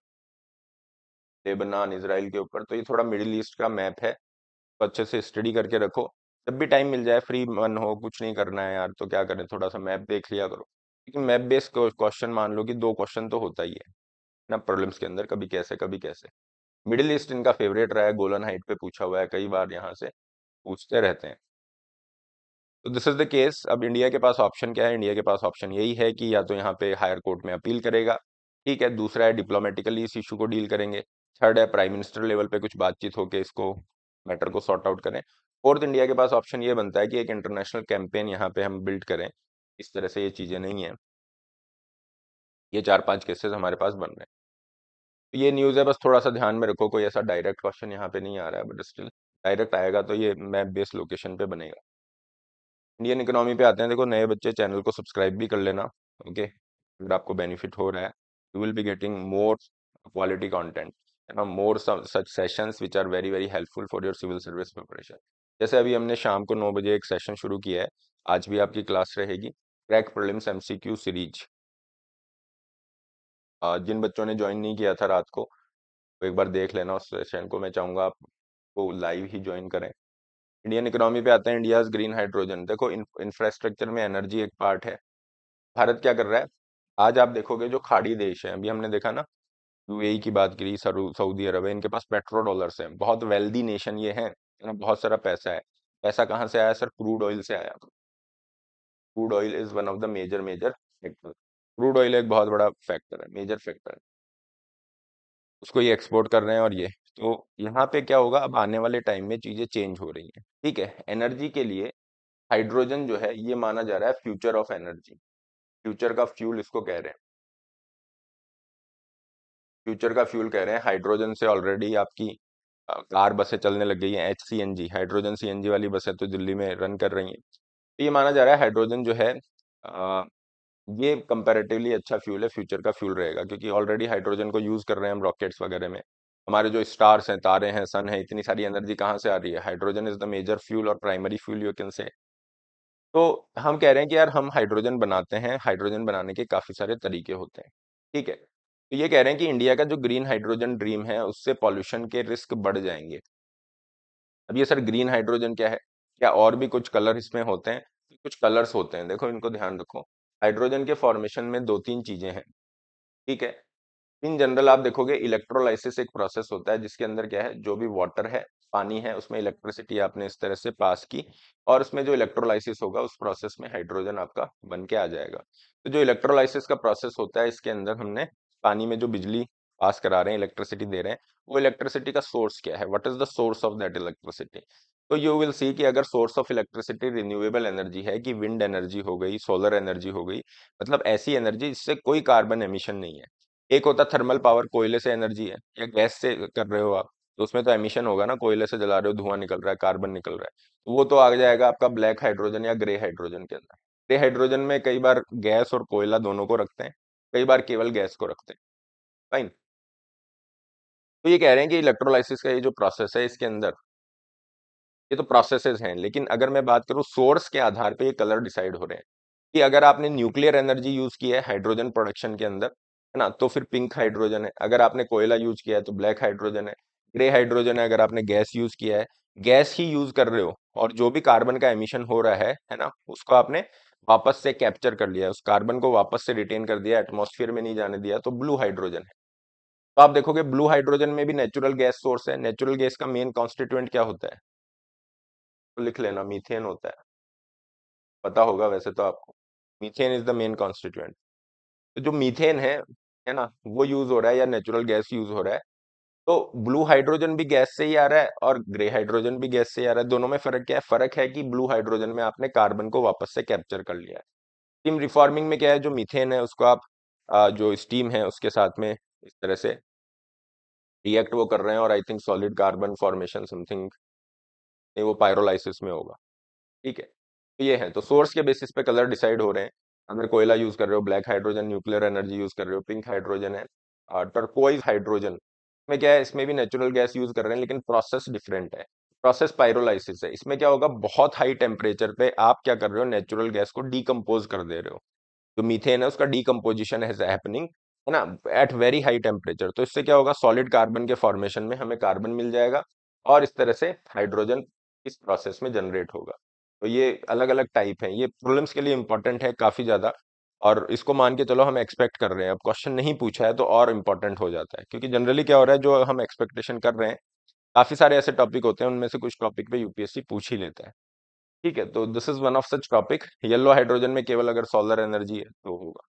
लेबनान इसराइल के ऊपर तो ये थोड़ा मिडिल ईस्ट का मैप है तो अच्छे से स्टडी करके रखो जब भी टाइम मिल जाए फ्री मन हो कुछ नहीं करना है यार तो क्या करें थोड़ा सा मैप देख लिया करो क्योंकि मैप बेस्ड क्वेश्चन मान लो कि दो क्वेश्चन तो होता ही है ना प्रॉब्लम्स के अंदर कभी कैसे कभी कैसे मिडिल ईस्ट इनका फेवरेट रहा है गोलन हाइट पे पूछा हुआ है कई बार यहाँ से पूछते रहते हैं तो दिस इज द केस अब इंडिया के पास ऑप्शन क्या है इंडिया के पास ऑप्शन यही है कि या तो यहाँ पे हायर कोर्ट में अपील करेगा ठीक है दूसरा है डिप्लोमेटिकली इस इशू को डील करेंगे थर्ड है प्राइम मिनिस्टर लेवल पे कुछ बातचीत होकर इसको मैटर को सॉर्ट आउट करें फोर्थ इंडिया के पास ऑप्शन ये बनता है कि एक इंटरनेशनल कैंपेन यहाँ पे हम बिल्ड करें इस तरह से ये चीज़ें नहीं हैं ये चार पांच केसेस हमारे पास बन रहे हैं तो ये न्यूज़ है बस थोड़ा सा ध्यान में रखो कोई ऐसा डायरेक्ट क्वेश्चन यहाँ पे नहीं आ रहा है बट स्टिल डायरेक्ट आएगा तो ये मैप बेस्ड लोकेशन पे बनेगा इंडियन इकोनॉमी पे आते हैं देखो नए बच्चे चैनल को सब्सक्राइब भी कर लेना ओके अगर आपको बेनिफिट हो रहा है you will be getting more quality content you know more such sessions which are very very helpful for your civil service preparation जैसे अभी हमने शाम को नौ बजे एक सेशन शुरू किया है आज भी आपकी क्लास रहेगी क्रैक प्रॉब्लम्स एम सीरीज जिन बच्चों ने ज्वाइन नहीं किया था रात को तो एक बार देख लेना उस सेशन को मैं चाहूँगा आपको लाइव ही ज्वाइन करें इंडियन इकोनॉमी पे आते हैं इंडियाज ग्रीन हाइड्रोजन देखो इंफ्रास्ट्रक्चर में एनर्जी एक पार्ट है भारत क्या कर रहा है आज आप देखोगे जो खाड़ी देश है अभी हमने देखा ना यूएई की बात करी सऊदी अरब है इनके पास पेट्रो डॉलर्स हैं बहुत वेल्दी नेशन ये है ना बहुत सारा पैसा है पैसा कहाँ से आया सर क्रूड ऑयल से आया crude oil is one of the major major factor crude oil एक बहुत बड़ा फैक्टर है मेजर फैक्टर है उसको ये एक्सपोर्ट कर रहे हैं और ये तो यहाँ पे क्या होगा अब आने वाले टाइम में चीज़ें चेंज हो रही हैं ठीक है एनर्जी के लिए हाइड्रोजन जो है ये माना जा रहा है फ्यूचर ऑफ एनर्जी फ्यूचर का फ्यूल इसको कह रहे हैं फ्यूचर का फ्यूल कह रहे हैं हाइड्रोजन से ऑलरेडी आपकी कार बसें चलने लग गई हैं H C N G hydrogen C N G वाली बसें तो दिल्ली में रन कर रही हैं तो ये माना जा रहा है हाइड्रोजन जो है आ, ये कंपेरेटिवली अच्छा फ्यूल है फ्यूचर का फ्यूल रहेगा क्योंकि ऑलरेडी हाइड्रोजन को यूज़ कर रहे हैं हम रॉकेट्स वगैरह में हमारे जो स्टार्स हैं तारे हैं सन है इतनी सारी एनर्जी कहाँ से आ रही है hydrogen is the major fuel और primary fuel you can say तो हम कह रहे हैं कि यार हम हाइड्रोजन बनाते हैं हाइड्रोजन बनाने के काफ़ी सारे तरीके होते हैं ठीक है तो ये कह रहे हैं कि इंडिया का जो ग्रीन हाइड्रोजन ड्रीम है उससे पॉल्यूशन के रिस्क बढ़ जाएंगे अब ये सर ग्रीन हाइड्रोजन क्या है क्या और भी कुछ कलर इसमें होते हैं कुछ कलर्स होते हैं देखो इनको ध्यान रखो हाइड्रोजन के फॉर्मेशन में दो तीन चीजें हैं ठीक है इन जनरल आप देखोगे इलेक्ट्रोलाइसिस एक प्रोसेस होता है जिसके अंदर क्या है जो भी वाटर है पानी है उसमें इलेक्ट्रिसिटी आपने इस तरह से पास की और उसमें जो इलेक्ट्रोलाइसिस होगा उस प्रोसेस में हाइड्रोजन आपका बन के आ जाएगा तो जो इलेक्ट्रोलाइसिस का प्रोसेस होता है इसके अंदर हमने पानी में जो बिजली पास करा रहे हैं इलेक्ट्रिसिटी दे रहे हैं वो इलेक्ट्रिसिटी का सोर्स क्या है what is the source of that electricity तो यू विल सी कि अगर source of electricity renewable energy है कि विंड एनर्जी हो गई सोलर एनर्जी हो गई मतलब ऐसी एनर्जी जिससे कोई कार्बन एमिशन नहीं है एक होता थर्मल पावर कोयले से एनर्जी है या गैस से कर रहे हो आप तो उसमें तो एमिशन होगा ना कोयले से जला रहे हो धुआं निकल रहा है कार्बन निकल रहा है तो वो तो आ जाएगा आपका ब्लैक हाइड्रोजन या ग्रे हाइड्रोजन के अंदर ग्रे हाइड्रोजन में कई बार गैस और कोयला दोनों को रखते हैं कई बार केवल गैस को रखते हैं फाइन तो ये कह रहे हैं कि इलेक्ट्रोलाइसिस का ये जो प्रोसेस है इसके अंदर ये तो प्रोसेसेस हैं लेकिन अगर मैं बात करूँ सोर्स के आधार पे ये कलर डिसाइड हो रहे हैं कि अगर आपने न्यूक्लियर एनर्जी यूज़ किया है हाइड्रोजन प्रोडक्शन के अंदर है ना तो फिर पिंक हाइड्रोजन है अगर आपने कोयला यूज़ किया है तो ब्लैक हाइड्रोजन है ग्रे हाइड्रोजन है अगर आपने गैस यूज़ किया है गैस ही यूज़ कर रहे हो और जो भी कार्बन का एमिशन हो रहा है है ना उसको आपने वापस से कैप्चर कर लिया उस कार्बन को वापस से रिटेन कर दिया एटमोसफियर में नहीं जाने दिया तो ब्लू हाइड्रोजन है तो आप देखोगे ब्लू हाइड्रोजन में भी नेचुरल गैस सोर्स है नेचुरल गैस का मेन कॉन्स्टिट्यूएंट क्या होता है तो लिख लेना मीथेन होता है पता होगा वैसे तो आपको methane is the main constituent तो जो मीथेन है है ना वो यूज हो रहा है या नेचुरल गैस यूज हो रहा है तो ब्लू हाइड्रोजन भी गैस से ही आ रहा है और ग्रे हाइड्रोजन भी गैस से ही आ रहा है दोनों में फर्क क्या है फर्क है कि ब्लू हाइड्रोजन में आपने कार्बन को वापस से कैप्चर कर लिया है स्टीम रिफॉर्मिंग में क्या है जो मिथेन है उसको आप जो स्टीम है उसके साथ में इस तरह से रिएक्ट वो कर रहे हैं और I think solid carbon formation something वो पायरोलाइसिस में होगा ठीक है तो ये है तो सोर्स के बेसिस पे कलर डिसाइड हो रहे हैं अगर कोयला यूज़ कर रहे हो black hydrogen nuclear energy use कर रहे हो पिंक हाइड्रोजन है टर्कोइज हाइड्रोजन में क्या है इसमें भी नेचुरल गैस यूज कर रहे हैं लेकिन प्रोसेस डिफरेंट है प्रोसेस पायरोलाइसिस है इसमें क्या होगा बहुत हाई टेम्परेचर पे आप क्या कर रहे हो नेचुरल गैस को डीकम्पोज कर दे रहे हो जो मीथेन है उसका डीकम्पोजिशन हैज हैपनिंग है ना एट वेरी हाई टेम्परेचर तो इससे क्या होगा सॉलिड कार्बन के फॉर्मेशन में हमें कार्बन मिल जाएगा और इस तरह से हाइड्रोजन इस प्रोसेस में जनरेट होगा तो ये अलग अलग टाइप है ये प्रॉब्लम्स के लिए इंपॉर्टेंट है काफ़ी ज़्यादा और इसको मान के चलो हम एक्सपेक्ट कर रहे हैं अब क्वेश्चन नहीं पूछा है तो और इम्पोर्टेंट हो जाता है क्योंकि जनरली क्या हो रहा है जो हम एक्सपेक्टेशन कर रहे हैं काफ़ी सारे ऐसे टॉपिक होते हैं उनमें से कुछ टॉपिक पे यूपीएससी पूछ ही लेता है ठीक है तो this is one of such topic yellow hydrogen में केवल अगर सोलर एनर्जी है तो होगा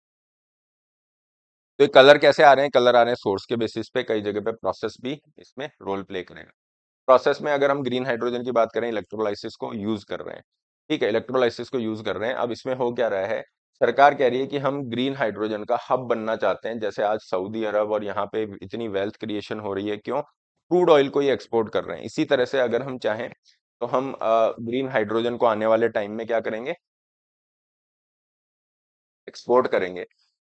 तो ये कलर कैसे आ रहे हैं कलर आ रहे हैं सोर्स के बेसिस पे कई जगह पे प्रोसेस भी इसमें रोल प्ले करेगा प्रोसेस में अगर हम ग्रीन हाइड्रोजन की बात करें इलेक्ट्रोलाइसिस को यूज कर रहे हैं ठीक है इलेक्ट्रोलाइसिस को यूज कर रहे हैं अब इसमें हो क्या रहा है सरकार कह रही है कि हम ग्रीन हाइड्रोजन का हब बनना चाहते हैं जैसे आज सऊदी अरब और यहाँ पे इतनी वेल्थ क्रिएशन हो रही है क्यों क्रूड ऑयल को ये एक्सपोर्ट कर रहे हैं इसी तरह से अगर हम चाहें तो हम ग्रीन हाइड्रोजन को आने वाले टाइम में क्या करेंगे एक्सपोर्ट करेंगे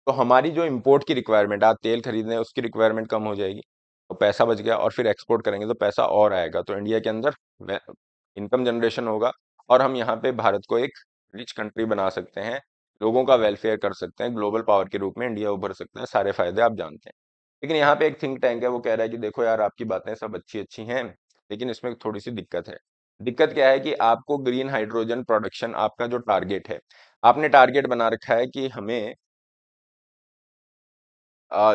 तो हमारी जो इम्पोर्ट की रिक्वायरमेंट आज तेल खरीदने उसकी रिक्वायरमेंट कम हो जाएगी तो पैसा बच गया और फिर एक्सपोर्ट करेंगे तो पैसा और आएगा तो इंडिया के अंदर इनकम जनरेशन होगा और हम यहाँ पे भारत को एक रिच कंट्री बना सकते हैं लोगों का वेलफेयर कर सकते हैं ग्लोबल पावर के रूप में इंडिया उभर सकता है सारे फायदे आप जानते हैं लेकिन यहाँ पे एक थिंक टैंक है वो कह रहा है कि देखो यार आपकी बातें सब अच्छी अच्छी हैं लेकिन इसमें थोड़ी सी दिक्कत है दिक्कत क्या है कि आपको ग्रीन हाइड्रोजन प्रोडक्शन आपका जो टारगेट है आपने टारगेट बना रखा है कि हमें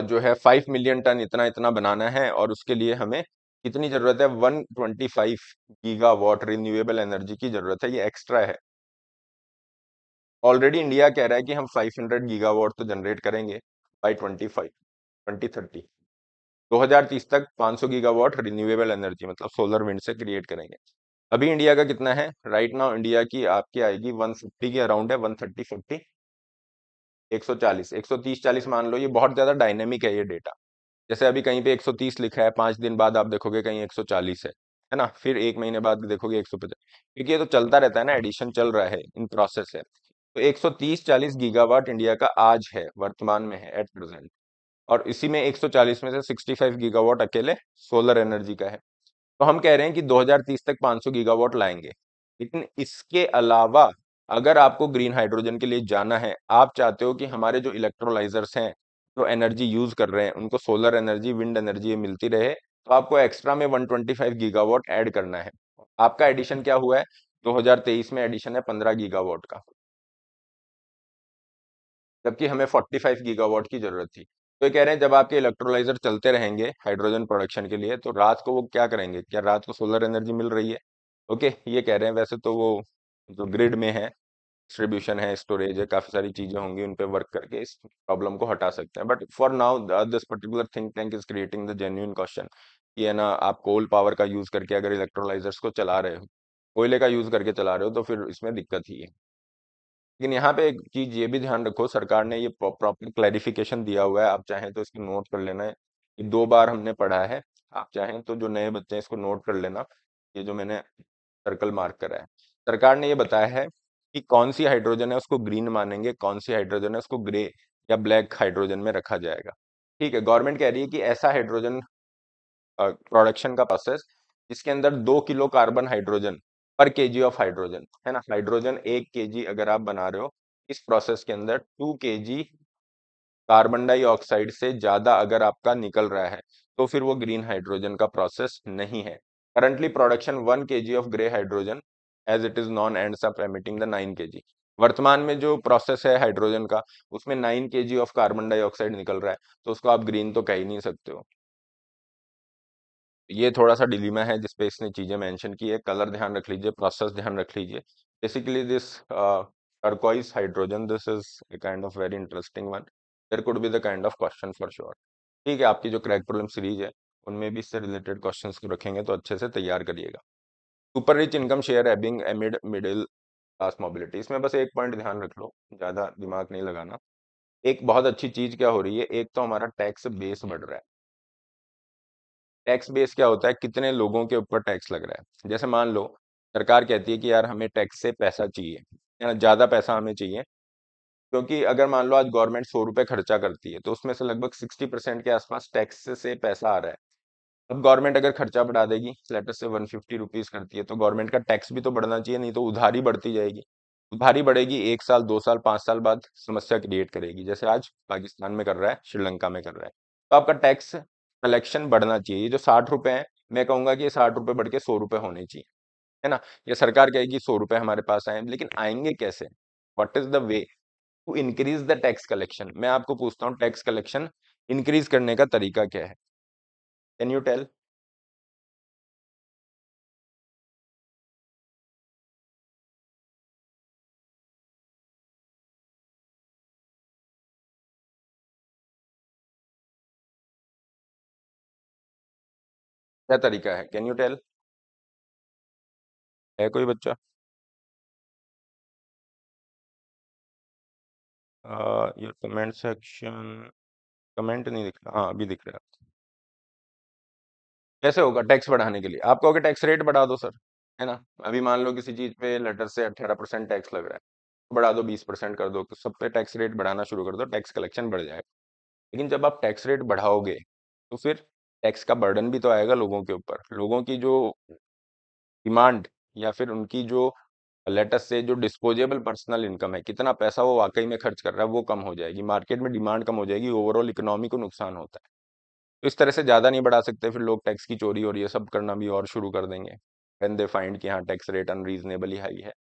जो है फाइव मिलियन टन इतना इतना बनाना है और उसके लिए हमें कितनी जरूरत है one twenty five gigawatt renewable energy की जरूरत है ये एक्स्ट्रा है ऑलरेडी इंडिया कह रहा है कि हम 500 हंड्रेड गीगा तो जनरेट करेंगे बाय 25 2030 2030 तक 500 सौ गीगावाट रिन्यूएबल एनर्जी मतलब सोलर विंड से क्रिएट करेंगे अभी इंडिया का कितना है राइट right नाउ इंडिया की आपकी आएगी 150 फिफ्टी की अराउंड है 130 थर्टी फिफ्टी एक सौ मान लो ये बहुत ज़्यादा डायनेमिक है ये डेटा जैसे अभी कहीं पे 130 लिखा है पाँच दिन बाद आप देखोगे कहीं 140 है है ना फिर एक महीने बाद देखोगे 150 क्योंकि ये तो चलता रहता है ना एडिशन चल रहा है इन प्रोसेस है तो 130-40 गीगावाट इंडिया का आज है वर्तमान में है एट प्रेजेंट और इसी में 140 में से 65 गीगावाट अकेले सोलर एनर्जी का है तो हम कह रहे हैं कि 2030 तक 500 गीगावाट लाएंगे लेकिन इसके अलावा अगर आपको ग्रीन हाइड्रोजन के लिए जाना है आप चाहते हो कि हमारे जो इलेक्ट्रोलाइजर्स हैं जो तो एनर्जी यूज़ कर रहे हैं उनको सोलर एनर्जी विंड एनर्जी मिलती रहे तो आपको एक्स्ट्रा में वन गीगावाट एड करना है आपका एडिशन क्या हुआ है 2023 में एडिशन है 15 गीगावाट का जबकि हमें 45 गीगावाट की ज़रूरत थी तो ये कह रहे हैं जब आपके इलेक्ट्रोलाइजर चलते रहेंगे हाइड्रोजन प्रोडक्शन के लिए तो रात को वो क्या करेंगे क्या रात को सोलर एनर्जी मिल रही है ओके ये कह रहे हैं वैसे तो वो जो ग्रिड में है डिस्ट्रीब्यूशन है स्टोरेज है काफ़ी सारी चीज़ें होंगी उन पर वर्क करके इस प्रॉब्लम को हटा सकते हैं but for now this particular think tank is creating the genuine question कि है ना आप कोल पावर का यूज़ करके अगर इलेक्ट्रोलाइजर्स को चला रहे हो कोयले का यूज़ करके चला रहे हो तो फिर इसमें दिक्कत ही है लेकिन यहाँ पे एक चीज ये भी ध्यान रखो सरकार ने ये प्रॉपर क्लैरिफिकेशन दिया हुआ है आप चाहें तो इसको नोट कर लेना है ये दो बार हमने पढ़ा है आप चाहें तो जो नए बच्चे हैं इसको नोट कर लेना ये जो मैंने सर्कल मार्क करा है सरकार ने ये बताया है कि कौन सी हाइड्रोजन है उसको ग्रीन मानेंगे कौन सी हाइड्रोजन है उसको ग्रे या ब्लैक हाइड्रोजन में रखा जाएगा ठीक है गवर्नमेंट कह रही है कि ऐसा हाइड्रोजन प्रोडक्शन का प्रोसेस जिसके अंदर दो किलो कार्बन हाइड्रोजन पर केजी ऑफ हाइड्रोजन है ना हाइड्रोजन एक केजी अगर आप बना रहे हो इस प्रोसेस के अंदर टू केजी कार्बन डाइऑक्साइड से ज्यादा अगर आपका निकल रहा है तो फिर वो ग्रीन हाइड्रोजन का प्रोसेस नहीं है currently production one K G of grey hydrogen as it is non and emitting the nine K G वर्तमान में जो प्रोसेस है हाइड्रोजन का उसमें nine K G of carbon dioxide निकल रहा है तो उसको आप ग्रीन तो कह ही नहीं सकते हो ये थोड़ा सा डिलीमा है जिसपे इसने चीज़ें मेंशन की है कलर ध्यान रख लीजिए प्रोसेस ध्यान रख लीजिए basically this turquoise hydrogen this is a kind of very interesting one there could be the kind of question for sure ठीक है आपकी जो क्रैक प्रॉब्लम सीरीज है उनमें भी इससे रिलेटेड क्वेश्चन को रखेंगे तो अच्छे से तैयार करिएगा super rich income share ebbing amid middle class mobility इसमें बस एक पॉइंट ध्यान रख लो ज़्यादा दिमाग नहीं लगाना एक बहुत अच्छी चीज़ क्या हो रही है एक तो हमारा टैक्स बेस बढ़ रहा है टैक्स बेस क्या होता है कितने लोगों के ऊपर टैक्स लग रहा है जैसे मान लो सरकार कहती है कि यार हमें टैक्स से पैसा चाहिए है ज़्यादा पैसा हमें चाहिए क्योंकि अगर मान लो आज गवर्नमेंट सौ रुपये खर्चा करती है तो उसमें से लगभग सिक्सटी परसेंट के आसपास टैक्स से पैसा आ रहा है अब गवर्नमेंट अगर खर्चा बढ़ा देगी लेटर से वन फिफ्टी रुपीज़ करती है तो गवर्नमेंट का टैक्स भी तो बढ़ना चाहिए नहीं तो उधारी बढ़ती जाएगी उधारी बढ़ेगी एक साल दो साल पाँच साल बाद समस्या क्रिएट करेगी जैसे आज पाकिस्तान में कर रहा है श्रीलंका में कर रहा है तो आपका टैक्स कलेक्शन बढ़ना चाहिए जो साठ रुपए है मैं कहूंगा कि ये साठ रुपए बढ़ के सौ रुपए होने चाहिए है ना ये सरकार कहेगी सौ रुपए हमारे पास आए लेकिन आएंगे कैसे what is the way to increase the tax collection मैं आपको पूछता हूँ टैक्स कलेक्शन इंक्रीज करने का तरीका क्या है कैन यू टेल क्या तरीका है कैन यू टेल है कोई बच्चा योर कमेंट सेक्शन कमेंट नहीं दिख रहा हाँ अभी दिख रहा है कैसे होगा टैक्स बढ़ाने के लिए आप कहोगे टैक्स रेट बढ़ा दो सर है ना अभी मान लो किसी चीज़ पे लेटर से अट्ठारह परसेंट टैक्स लग रहा है बढ़ा दो बीस परसेंट कर दो तो सब पे टैक्स रेट बढ़ाना शुरू कर दो टैक्स कलेक्शन बढ़ जाएगा लेकिन जब आप टैक्स रेट बढ़ाओगे तो फिर टैक्स का बर्डन भी तो आएगा लोगों के ऊपर लोगों की जो डिमांड या फिर उनकी जो लेटेस्ट से जो डिस्पोजेबल पर्सनल इनकम है कितना पैसा वो वाकई में खर्च कर रहा है वो कम हो जाएगी मार्केट में डिमांड कम हो जाएगी ओवरऑल इकोनॉमी को नुकसान होता है तो इस तरह से ज़्यादा नहीं बढ़ा सकते फिर लोग टैक्स की चोरी और ये सब करना भी और शुरू कर देंगे वैन दे फाइंड कि हाँ टैक्स रेट अनरीजनेबली हाई है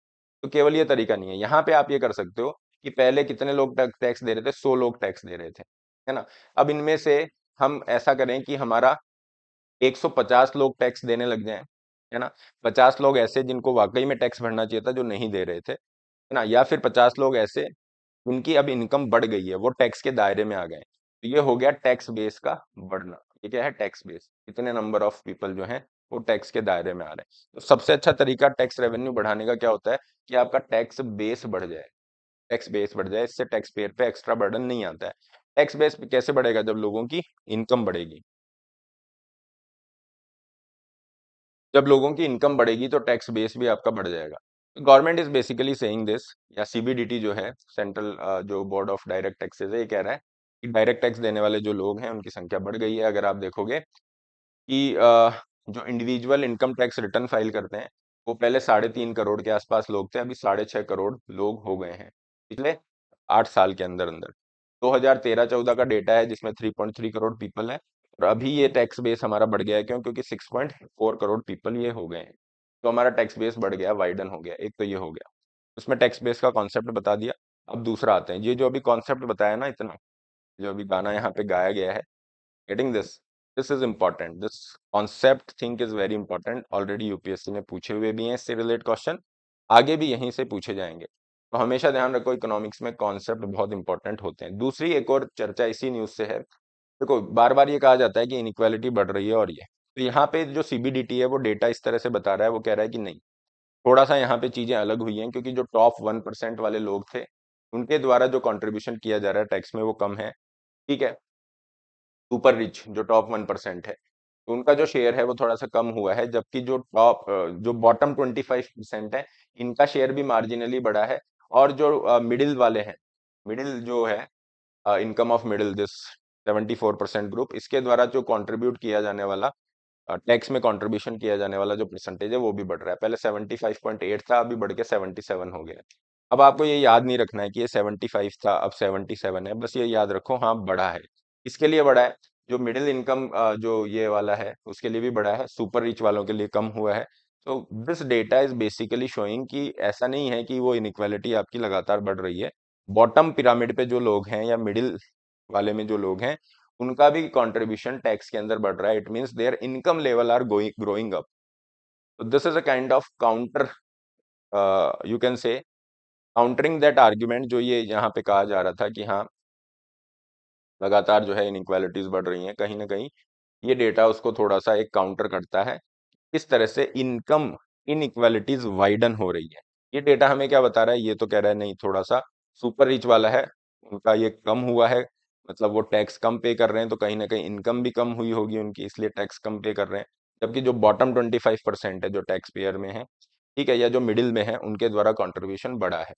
तो केवल ये तरीका नहीं है यहाँ पे आप ये कर सकते हो कि पहले कितने लोग टैक्स दे रहे थे सौ लोग टैक्स दे रहे थे है ना अब इनमें से हम ऐसा करें कि हमारा 150 लोग टैक्स देने लग जाएं है ना 50 लोग ऐसे जिनको वाकई में टैक्स भरना चाहिए था जो नहीं दे रहे थे है ना या फिर 50 लोग ऐसे उनकी अब इनकम बढ़ गई है वो टैक्स के दायरे में आ गए तो ये हो गया टैक्स बेस का बढ़ना ये क्या है टैक्स बेस इतने नंबर ऑफ पीपल जो हैं वो टैक्स के दायरे में आ रहे हैं तो सबसे अच्छा तरीका टैक्स रेवेन्यू बढ़ाने का क्या होता है कि आपका टैक्स बेस बढ़ जाए टैक्स बेस बढ़ जाए इससे टैक्स पेयर पे एक्स्ट्रा बर्डन नहीं आता है एक्स बेस पे कैसे बढ़ेगा जब लोगों की इनकम बढ़ेगी जब लोगों की इनकम बढ़ेगी तो टैक्स बेस भी आपका बढ़ जाएगा government is basically saying this या सीबीडीटी जो है सेंट्रल जो बोर्ड ऑफ डायरेक्ट टैक्सेस है ये कह रहा है कि डायरेक्ट टैक्स देने वाले जो लोग हैं उनकी संख्या बढ़ गई है अगर आप देखोगे कि जो individual income tax return file करते हैं वो पहले साढ़े तीन करोड़ के आसपास लोग थे अभी साढ़े छः करोड़ लोग हो गए हैं पिछले आठ साल के अंदर अंदर 2013-14 का डेटा है जिसमें 3.3 करोड़ पीपल है और अभी ये टैक्स बेस हमारा बढ़ गया है क्यों क्योंकि 6.4 करोड़ पीपल ये हो गए हैं तो हमारा टैक्स बेस बढ़ गया वाइडन हो गया एक तो ये हो गया उसमें टैक्स बेस का कॉन्सेप्ट बता दिया अब दूसरा आते हैं ये जो अभी कॉन्सेप्ट बताया ना इतना जो अभी गाना यहाँ पे गाया गया है getting this this is important this concept think is very important already UPSC में पूछे हुए भी हैं इससे रिलेटेड क्वेश्चन आगे भी यहीं से पूछे जाएंगे तो हमेशा ध्यान रखो इकोनॉमिक्स में कॉन्सेप्ट बहुत इंपॉर्टेंट होते हैं दूसरी एक और चर्चा इसी न्यूज से है देखो बार बार ये कहा जाता है कि इनक्वालिटी बढ़ रही है और ये तो यहाँ पे जो सीबीडीटी है वो डेटा इस तरह से बता रहा है वो कह रहा है कि नहीं थोड़ा सा यहाँ पे चीजें अलग हुई हैं क्योंकि जो टॉप वन परसेंट वाले लोग थे उनके द्वारा जो कॉन्ट्रीब्यूशन किया जा रहा है टैक्स में वो कम है ठीक है सुपर रिच जो टॉप वन परसेंट है तो उनका जो शेयर है वो थोड़ा सा कम हुआ है जबकि जो टॉप जो बॉटम ट्वेंटी फाइव परसेंट है इनका शेयर भी मार्जिनली बढ़ा है और जो मिडिल वाले हैं मिडिल जो है income of middle this seventy four percent group इसके द्वारा जो कंट्रीब्यूट किया जाने वाला टैक्स में कंट्रीब्यूशन किया जाने वाला जो परसेंटेज है वो भी बढ़ रहा है पहले सेवेंटी फाइव पॉइंट एट था अभी बढ़ के सेवेंटी सेवन हो गया अब आपको ये याद नहीं रखना है कि ये सेवेंटी फाइव था अब सेवेंटी सेवन है बस ये याद रखो हाँ बढ़ा है इसके लिए बढ़ा है जो मिडिल इनकम जो ये वाला है उसके लिए भी बढ़ा है सुपर रिच वालों के लिए कम हुआ है तो this data is basically showing कि ऐसा नहीं है कि वो इनक्वालिटी आपकी लगातार बढ़ रही है बॉटम पिरामिड पे जो लोग हैं या मिडिल वाले में जो लोग हैं उनका भी कॉन्ट्रीब्यूशन टैक्स के अंदर बढ़ रहा है it means their income level are going growing up this is a kind of counter you can say countering that argument जो ये यहाँ पे कहा जा रहा था कि हाँ लगातार जो है इनक्वालिटीज बढ़ रही हैं कहीं ना कहीं ये डेटा उसको थोड़ा सा एक काउंटर करता है इस तरह से इनकम इन इक्वालिटीज वाइडन हो रही है ये डेटा हमें क्या बता रहा है ये तो कह रहा है नहीं थोड़ा सा सुपर रिच वाला है उनका ये कम हुआ है मतलब वो टैक्स कम पे कर रहे हैं तो कहीं ना कहीं इनकम भी कम हुई होगी उनकी इसलिए टैक्स कम पे कर रहे हैं जबकि जो बॉटम ट्वेंटी फाइव परसेंट है जो टैक्स पेयर में है ठीक है या जो मिडिल में है उनके द्वारा कॉन्ट्रीब्यूशन बढ़ा है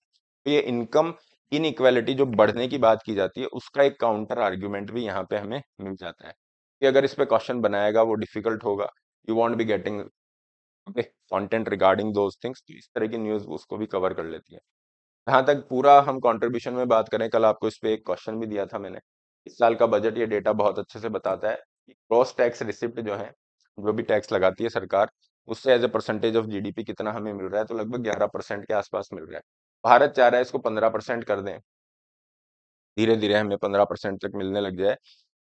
तो ये इनकम इन इक्वालिटी जो बढ़ने की बात की जाती है उसका एक काउंटर आर्ग्यूमेंट भी यहाँ पे हमें मिल जाता है कि अगर इस पर क्वेश्चन बनाएगा वो डिफिकल्ट होगा you won't be getting okay content regarding those things तो इस तरह की न्यूज़ उसको भी कवर कर लेती है जहाँ तक पूरा हम कॉन्ट्रीब्यूशन में बात करें कल आपको इस पर एक क्वेश्चन भी दिया था मैंने इस साल का बजट ये डेटा बहुत अच्छे से बताता है कि क्रॉस टैक्स रिसिप्ट जो है जो भी टैक्स लगाती है सरकार उससे as a percentage of GDP कितना हमें मिल रहा है तो लगभग ग्यारह परसेंट के आसपास मिल रहा है भारत चाह रहा है इसको पंद्रह परसेंट कर दें धीरे धीरे हमें पंद्रह परसेंट तक मिलने लग जाए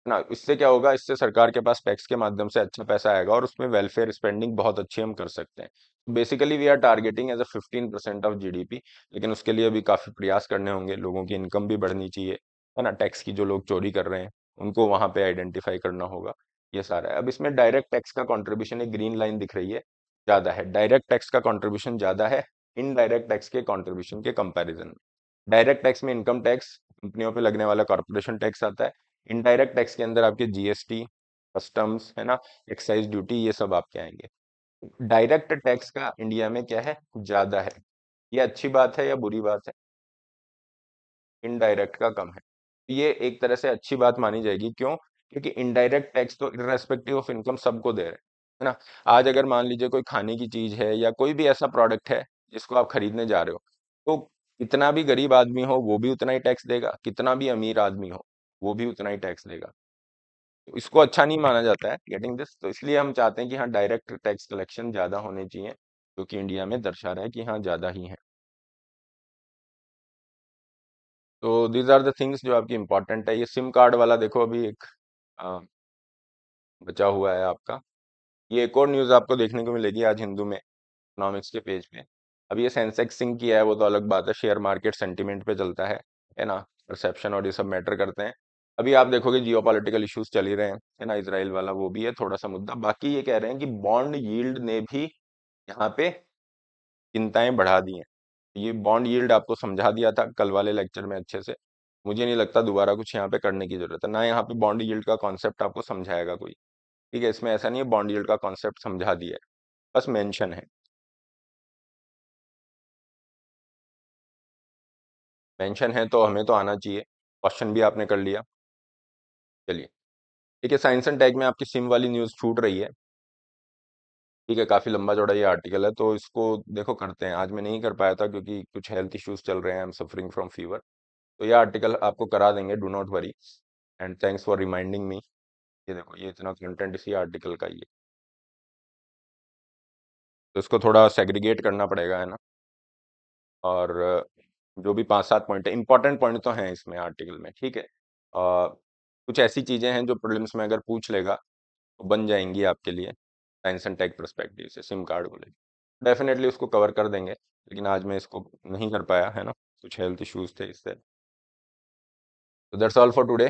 ना इससे क्या होगा इससे सरकार के पास टैक्स के माध्यम से अच्छा पैसा आएगा और उसमें वेलफेयर स्पेंडिंग बहुत अच्छी हम कर सकते हैं basically we are targeting as a fifteen percent of GDP लेकिन उसके लिए अभी काफ़ी प्रयास करने होंगे लोगों की इनकम भी बढ़नी चाहिए है ना टैक्स की जो लोग चोरी कर रहे हैं उनको वहाँ पे आइडेंटिफाई करना होगा ये सारा है अब इसमें डायरेक्ट टैक्स का कॉन्ट्रीब्यूशन एक ग्रीन लाइन दिख रही है ज़्यादा है डायरेक्ट टैक्स का कॉन्ट्रीब्यूशन ज़्यादा है इनडायरेक्ट टैक्स के कॉन्ट्रीब्यूशन के कंपेरिजन में डायरेक्ट टैक्स में इनकम टैक्स कंपनियों पे लगने वाला कॉर्पोरेशन टैक्स आता है इनडायरेक्ट टैक्स के अंदर आपके जीएसटी कस्टम्स है ना एक्साइज ड्यूटी ये सब आपके आएंगे डायरेक्ट टैक्स का इंडिया में क्या है ज्यादा है ये अच्छी बात है या बुरी बात है इनडायरेक्ट का कम है ये एक तरह से अच्छी बात मानी जाएगी क्यों क्योंकि इनडायरेक्ट टैक्स तो इनरेस्पेक्टिव ऑफ इनकम सबको दे रहे हैं है ना आज अगर मान लीजिए कोई खाने की चीज है या कोई भी ऐसा प्रोडक्ट है जिसको आप खरीदने जा रहे हो तो कितना भी गरीब आदमी हो वो भी उतना ही टैक्स देगा कितना भी अमीर आदमी हो वो भी उतना ही टैक्स लेगा तो इसको अच्छा नहीं माना जाता है गेटिंग दिस तो इसलिए हम चाहते हैं कि हाँ डायरेक्ट टैक्स कलेक्शन ज़्यादा होने चाहिए जो कि इंडिया में दर्शा रहा है कि हाँ ज़्यादा ही है तो दीज आर दिंग्स जो आपकी इंपॉर्टेंट है ये सिम कार्ड वाला देखो अभी एक आ, बचा हुआ है आपका ये एक और न्यूज़ आपको देखने को मिलेगी आज हिंदू में इकोनॉमिक्स के पेज पे अब ये सेंसेक्स सिंह की है वो तो अलग बात है शेयर मार्केट सेंटिमेंट पे चलता है है ना परसेप्शन और ये सब मैटर करते हैं अभी आप देखोगे जियो पॉलिटिकल इशूज चल ही रहे हैं है ना इसराइल वाला वो भी है थोड़ा सा मुद्दा बाकी ये कह रहे हैं कि बॉन्ड यील्ड ने भी यहाँ पे चिंताएं बढ़ा दी हैं ये बॉन्ड यील्ड आपको समझा दिया था कल वाले लेक्चर में अच्छे से मुझे नहीं लगता दोबारा कुछ यहाँ पे करने की जरूरत है ना यहाँ पे बॉन्ड यील्ड का कॉन्सेप्ट आपको समझाएगा कोई ठीक है इसमें ऐसा नहीं है बॉन्ड यील्ड का कॉन्सेप्ट समझा दिया है बस मेंशन है मेंशन है तो हमें तो आना चाहिए क्वेश्चन भी आपने कर लिया चलिए ठीक है साइंस एंड टैग में आपकी सिम वाली न्यूज़ छूट रही है ठीक है काफ़ी लंबा चौड़ा ये आर्टिकल है तो इसको देखो करते हैं आज मैं नहीं कर पाया था क्योंकि कुछ हेल्थ इश्यूज चल रहे हैं I am suffering from fever तो ये आर्टिकल आपको करा देंगे do not worry and thanks for reminding me ये देखो ये इतना कंटेंट इसी आर्टिकल का ये तो इसको थोड़ा सेग्रीगेट करना पड़ेगा है ना और जो भी पाँच सात पॉइंट है इंपॉर्टेंट पॉइंट तो हैं इसमें आर्टिकल में ठीक है कुछ ऐसी चीज़ें हैं जो प्रॉब्लम्स में अगर पूछ लेगा तो बन जाएंगी आपके लिए साइंस एंड टेक परस्पेक्टिव से सिम कार्ड को लेकर डेफिनेटली उसको कवर कर देंगे लेकिन आज मैं इसको नहीं कर पाया है ना कुछ हेल्थ इशूज थे इससे तो that's all for today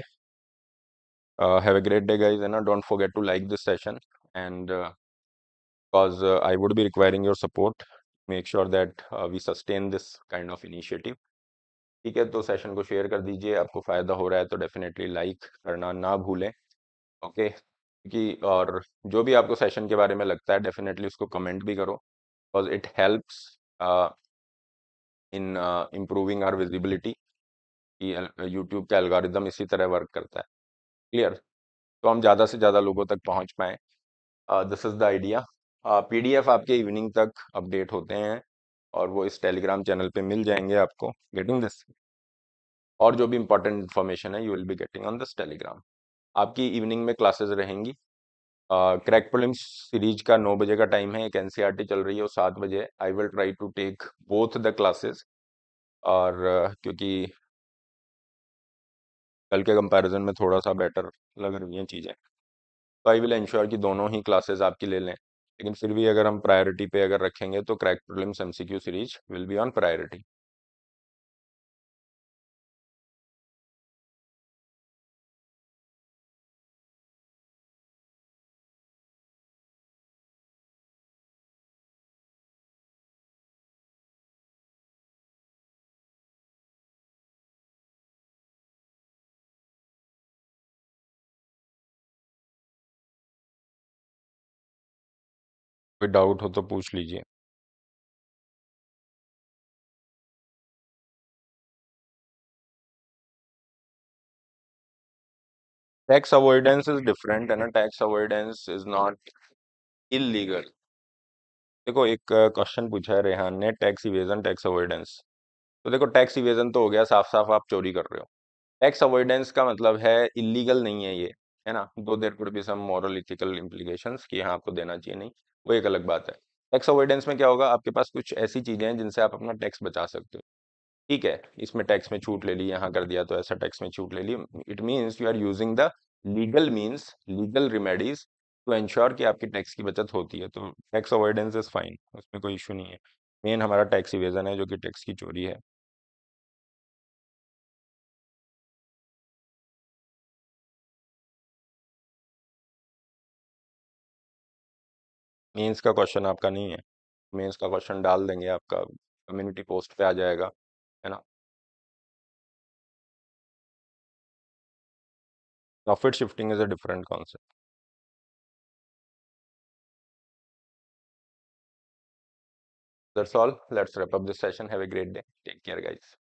have a great day guys है ना don't forget to like this session and because I would be requiring your support make sure that we sustain this kind of initiative ठीक है तो सेशन को शेयर कर दीजिए आपको फ़ायदा हो रहा है तो डेफिनेटली लाइक करना ना भूलें ओके क्योंकि और जो भी आपको सेशन के बारे में लगता है डेफिनेटली उसको कमेंट भी करो because it helps in improving our visibility YouTube का एल्गोरिदम इसी तरह वर्क करता है क्लियर तो हम ज़्यादा से ज़्यादा लोगों तक पहुँच पाएँ दिस इज़ द आइडिया एफ आपके इवनिंग तक अपडेट होते हैं और वो इस टेलीग्राम चैनल पे मिल जाएंगे आपको गेटिंग दिस और जो भी इंपॉर्टेंट इन्फॉर्मेशन है you will be getting on this Telegram आपकी इवनिंग में क्लासेस रहेंगी क्रैक प्रिलिम्स सीरीज का नौ बजे का टाइम है एक एन e चल रही है और सात बजे I will try to take both the classes और uh, क्योंकि कल के कंपैरिजन में थोड़ा सा बेटर लग रही हैं चीज़ें तो आई विल इंश्योर कि दोनों ही क्लासेस आपकी ले लें लेकिन फिर भी अगर हम प्रायोरिटी पे अगर रखेंगे तो crack problems MCQ series will be on priority कोई डाउट हो तो पूछ लीजिए Tax avoidance is different है ना tax avoidance is not illegal देखो एक क्वेश्चन पूछा है रेहान ने टैक्स इवेजन टैक्स अवॉइडेंस तो देखो टैक्स इवेजन तो हो गया साफ साफ आप चोरी कर रहे हो टैक्स अवॉइडेंस का मतलब है इलीगल नहीं है ये है ना दो there could be some moral ethical implications कि हाँ आपको देना चाहिए नहीं वो एक अलग बात है टैक्स अवॉइडेंस में क्या होगा आपके पास कुछ ऐसी चीज़ें हैं जिनसे आप अपना टैक्स बचा सकते हो ठीक है इसमें टैक्स में छूट ले ली यहाँ कर दिया तो ऐसा टैक्स में छूट ले ली it means you are using the legal means legal remedies to ensure कि आपकी टैक्स की बचत होती है तो टैक्स अवॉइडेंस इज फाइन उसमें कोई इशू नहीं है मेन हमारा टैक्स इवेजन है जो कि टैक्स की चोरी है मेंस का क्वेश्चन आपका नहीं है मेंस का क्वेश्चन डाल देंगे आपका कम्युनिटी पोस्ट पे आ जाएगा है ना profit shifting is a different concept That's all. Let's wrap up this session. Have a great day. Take care, guys.